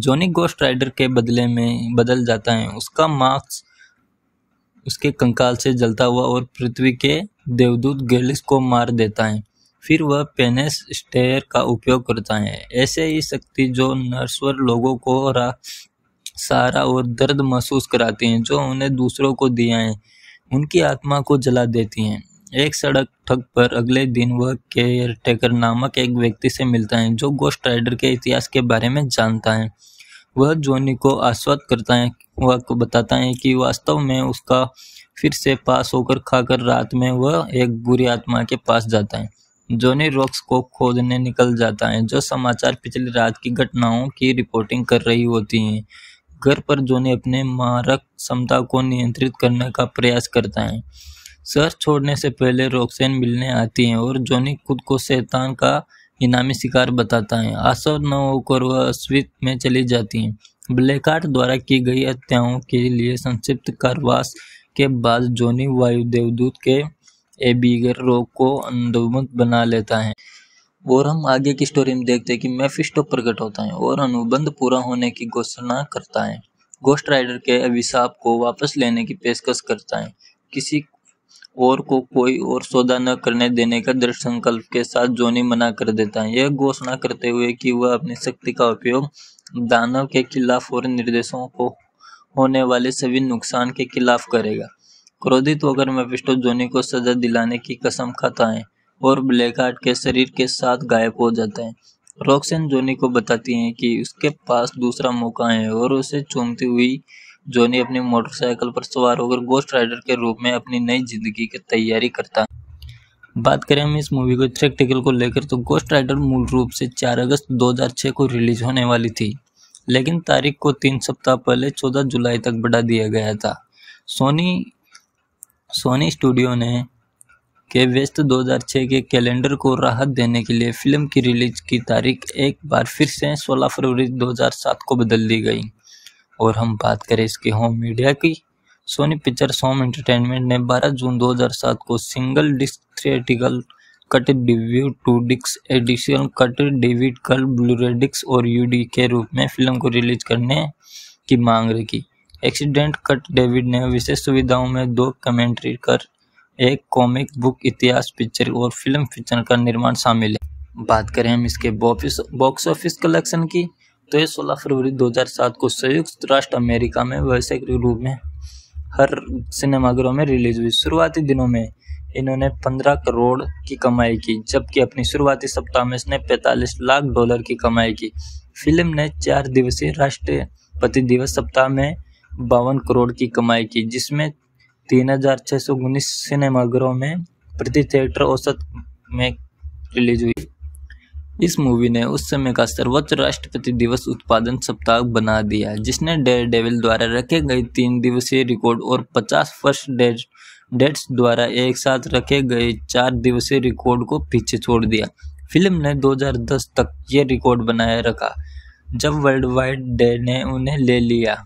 जोनी गोस्ट राइडर के बदले में बदल जाता है उसका मार्क्स उसके कंकाल से जलता हुआ और पृथ्वी के देवदूत गेलिस को मार देता है फिर वह पेनेस स्टेयर का उपयोग करता है ऐसे ही शक्ति जो नर्सवर लोगों को रा, सहारा और दर्द महसूस कराती हैं जो उन्हें दूसरों को दिया है उनकी आत्मा को जला देती हैं एक सड़क ठग पर अगले दिन वह केयर टेकर नामक एक व्यक्ति से मिलता है जो गोस्ट राइडर के इतिहास के बारे में जानता है वह जोनी को आश्वस्त करता है वह बताता है कि वास्तव में उसका फिर से पास होकर खाकर रात में वह एक बुरी आत्मा के पास जाता है जोनी रॉक्स को खोजने निकल जाता है जो समाचार पिछली रात की घटनाओं की रिपोर्टिंग कर रही होती हैं घर पर जोनी अपने मारक क्षमता को नियंत्रित करने का प्रयास करता है शहर छोड़ने से पहले रॉक्सेन मिलने आती हैं और जोनी खुद को शैतान का इनामी शिकार बताता है आशा न होकर वह अस्वित में चली जाती हैं ब्लैकआर्ट द्वारा की गई हत्याओं के लिए संक्षिप्त कारवास के बाद वायु वायुदेवदूत के एबीगर रोग को अंदुमत बना लेता है और हम आगे की स्टोरी में देखते हैं कि मेफिस्टो प्रकट होता है और अनुबंध पूरा होने की घोषणा करता है गोस्ट राइडर के अभिशाप को वापस लेने की पेशकश करता है किसी और को कोई और सौदा न करने देने का दृढ़ संकल्प के साथ जोनी मना कर देता है यह घोषणा करते हुए कि वह अपनी शक्ति का उपयोग दानव के खिलाफ और निर्देशों को होने वाले सभी नुकसान के खिलाफ करेगा क्रोधित होकर मेफिस्टो जोनी को सजा दिलाने की कसम खाता है और ब्लैकहार्ट के शरीर के साथ गायब हो जाता है रॉक्सन जोनी को बताती है कि उसके पास दूसरा मौका है और उसे चूमती हुई जोनी अपनी मोटरसाइकिल पर सवार होकर गोस्ट राइडर के रूप में अपनी नई जिंदगी की तैयारी करता है बात करें हम इस मूवी को थ्रेक्टिकल को लेकर तो गोस्ट राइडर मूल रूप से 4 अगस्त 2006 को रिलीज होने वाली थी लेकिन तारीख को तीन सप्ताह पहले 14 जुलाई तक बढ़ा दिया गया था सोनी सोनी स्टूडियो ने के व्यस्त 2006 के कैलेंडर को राहत देने के लिए फिल्म की रिलीज की तारीख एक बार फिर से 16 फरवरी 2007 को बदल दी गई और हम बात करें इसके होम मीडिया की सोनी पिक्चर्स होम एंटरटेनमेंट ने 12 जून 2007 को single disc theatrical cut DVD two डिक्स एडिशनल कट डिविड कल ब्लूरेडिक्स और यूडी के रूप में फिल्म को रिलीज करने की मांग रखी एक्सीडेंट कट डेविड ने विशेष सुविधाओं में दो कमेंट्री कर एक कॉमिक बुक इतिहास पिक्चर और फिल्म पिक्चर का निर्माण शामिल है बात करें हम इसके बॉक्स ऑफिस कलेक्शन की तो ये 16 फरवरी 2007 को संयुक्त राष्ट्र अमेरिका में वैश्विक रूप में हर सिनेमाघरों में रिलीज हुई शुरुआती दिनों में इन्होंने 15 करोड़ की कमाई की जबकि अपनी शुरुआती सप्ताह में इसने 45 लाख डॉलर की कमाई की फिल्म ने चार दिवसीय राष्ट्रपति दिवस सप्ताह में बावन करोड़ की कमाई की जिसमें तीन हजार छः सौ उन्नीस सिनेमाघरों में प्रति थिएटर औसत में रिलीज हुई इस मूवी ने उस समय का सर्वोच्च राष्ट्रपति दिवस उत्पादन सप्ताह बना दिया जिसने डेयर डेविल द्वारा रखे गए तीन दिवसीय रिकॉर्ड और पचास फर्स्ट डेट डेट्स द्वारा एक साथ रखे गए चार दिवसीय रिकॉर्ड को पीछे छोड़ दिया फिल्म ने 2010 तक यह रिकॉर्ड बनाए रखा जब वर्ल्ड वाइड डे ने उन्हें ले लिया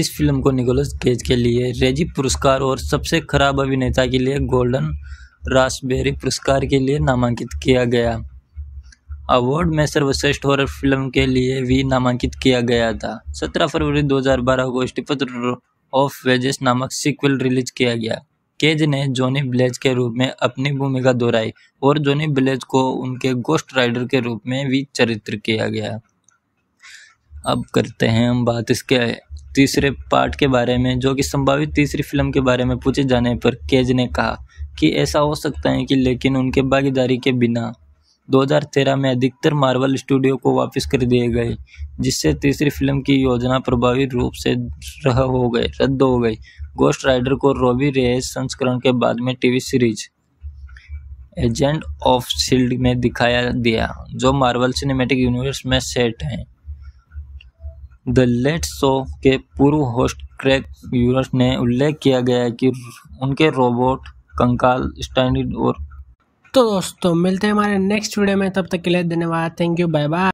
इस फिल्म को निकोलस केज के लिए रेजी पुरस्कार और सबसे खराब अभिनेता के लिए गोल्डन रास्पबेरी पुरस्कार के लिए नामांकित किया गया अवार्ड में सर्वश्रेष्ठ हॉरर फिल्म के लिए भी नामांकित किया गया था 17 फरवरी 2012 को स्टीफन ऑफ वेजेस नामक सीक्वल रिलीज किया गया केज ने जॉनी ब्लेज के रूप में अपनी भूमिका दोहराई और जॉनी ब्लेज को उनके गोस्ट राइडर के रूप में भी चरित्र किया गया अब करते हैं हम बात इसके तीसरे पार्ट के बारे में जो कि संभावित तीसरी फिल्म के बारे में पूछे जाने पर केज ने कहा कि ऐसा हो सकता है कि लेकिन उनके भागीदारी के बिना 2013 में अधिकतर मार्वल स्टूडियो को वापस कर दिए गए जिससे तीसरी फिल्म की योजना प्रभावी रूप से रह हो गए रद्द हो गई गोस्ट राइडर को रोबी रेस संस्करण के बाद में TV series agent of shield में दिखाया दिया जो मार्वल सिनेमेटिक यूनिवर्स में सेट हैं द लेट शो के पूर्व होस्ट क्रैक यूरस ने उल्लेख किया गया है कि उनके रोबोट कंकाल स्टैंडर्ड और तो दोस्तों मिलते हैं हमारे नेक्स्ट वीडियो में तब तक के लिए धन्यवाद थैंक यू बाय बाय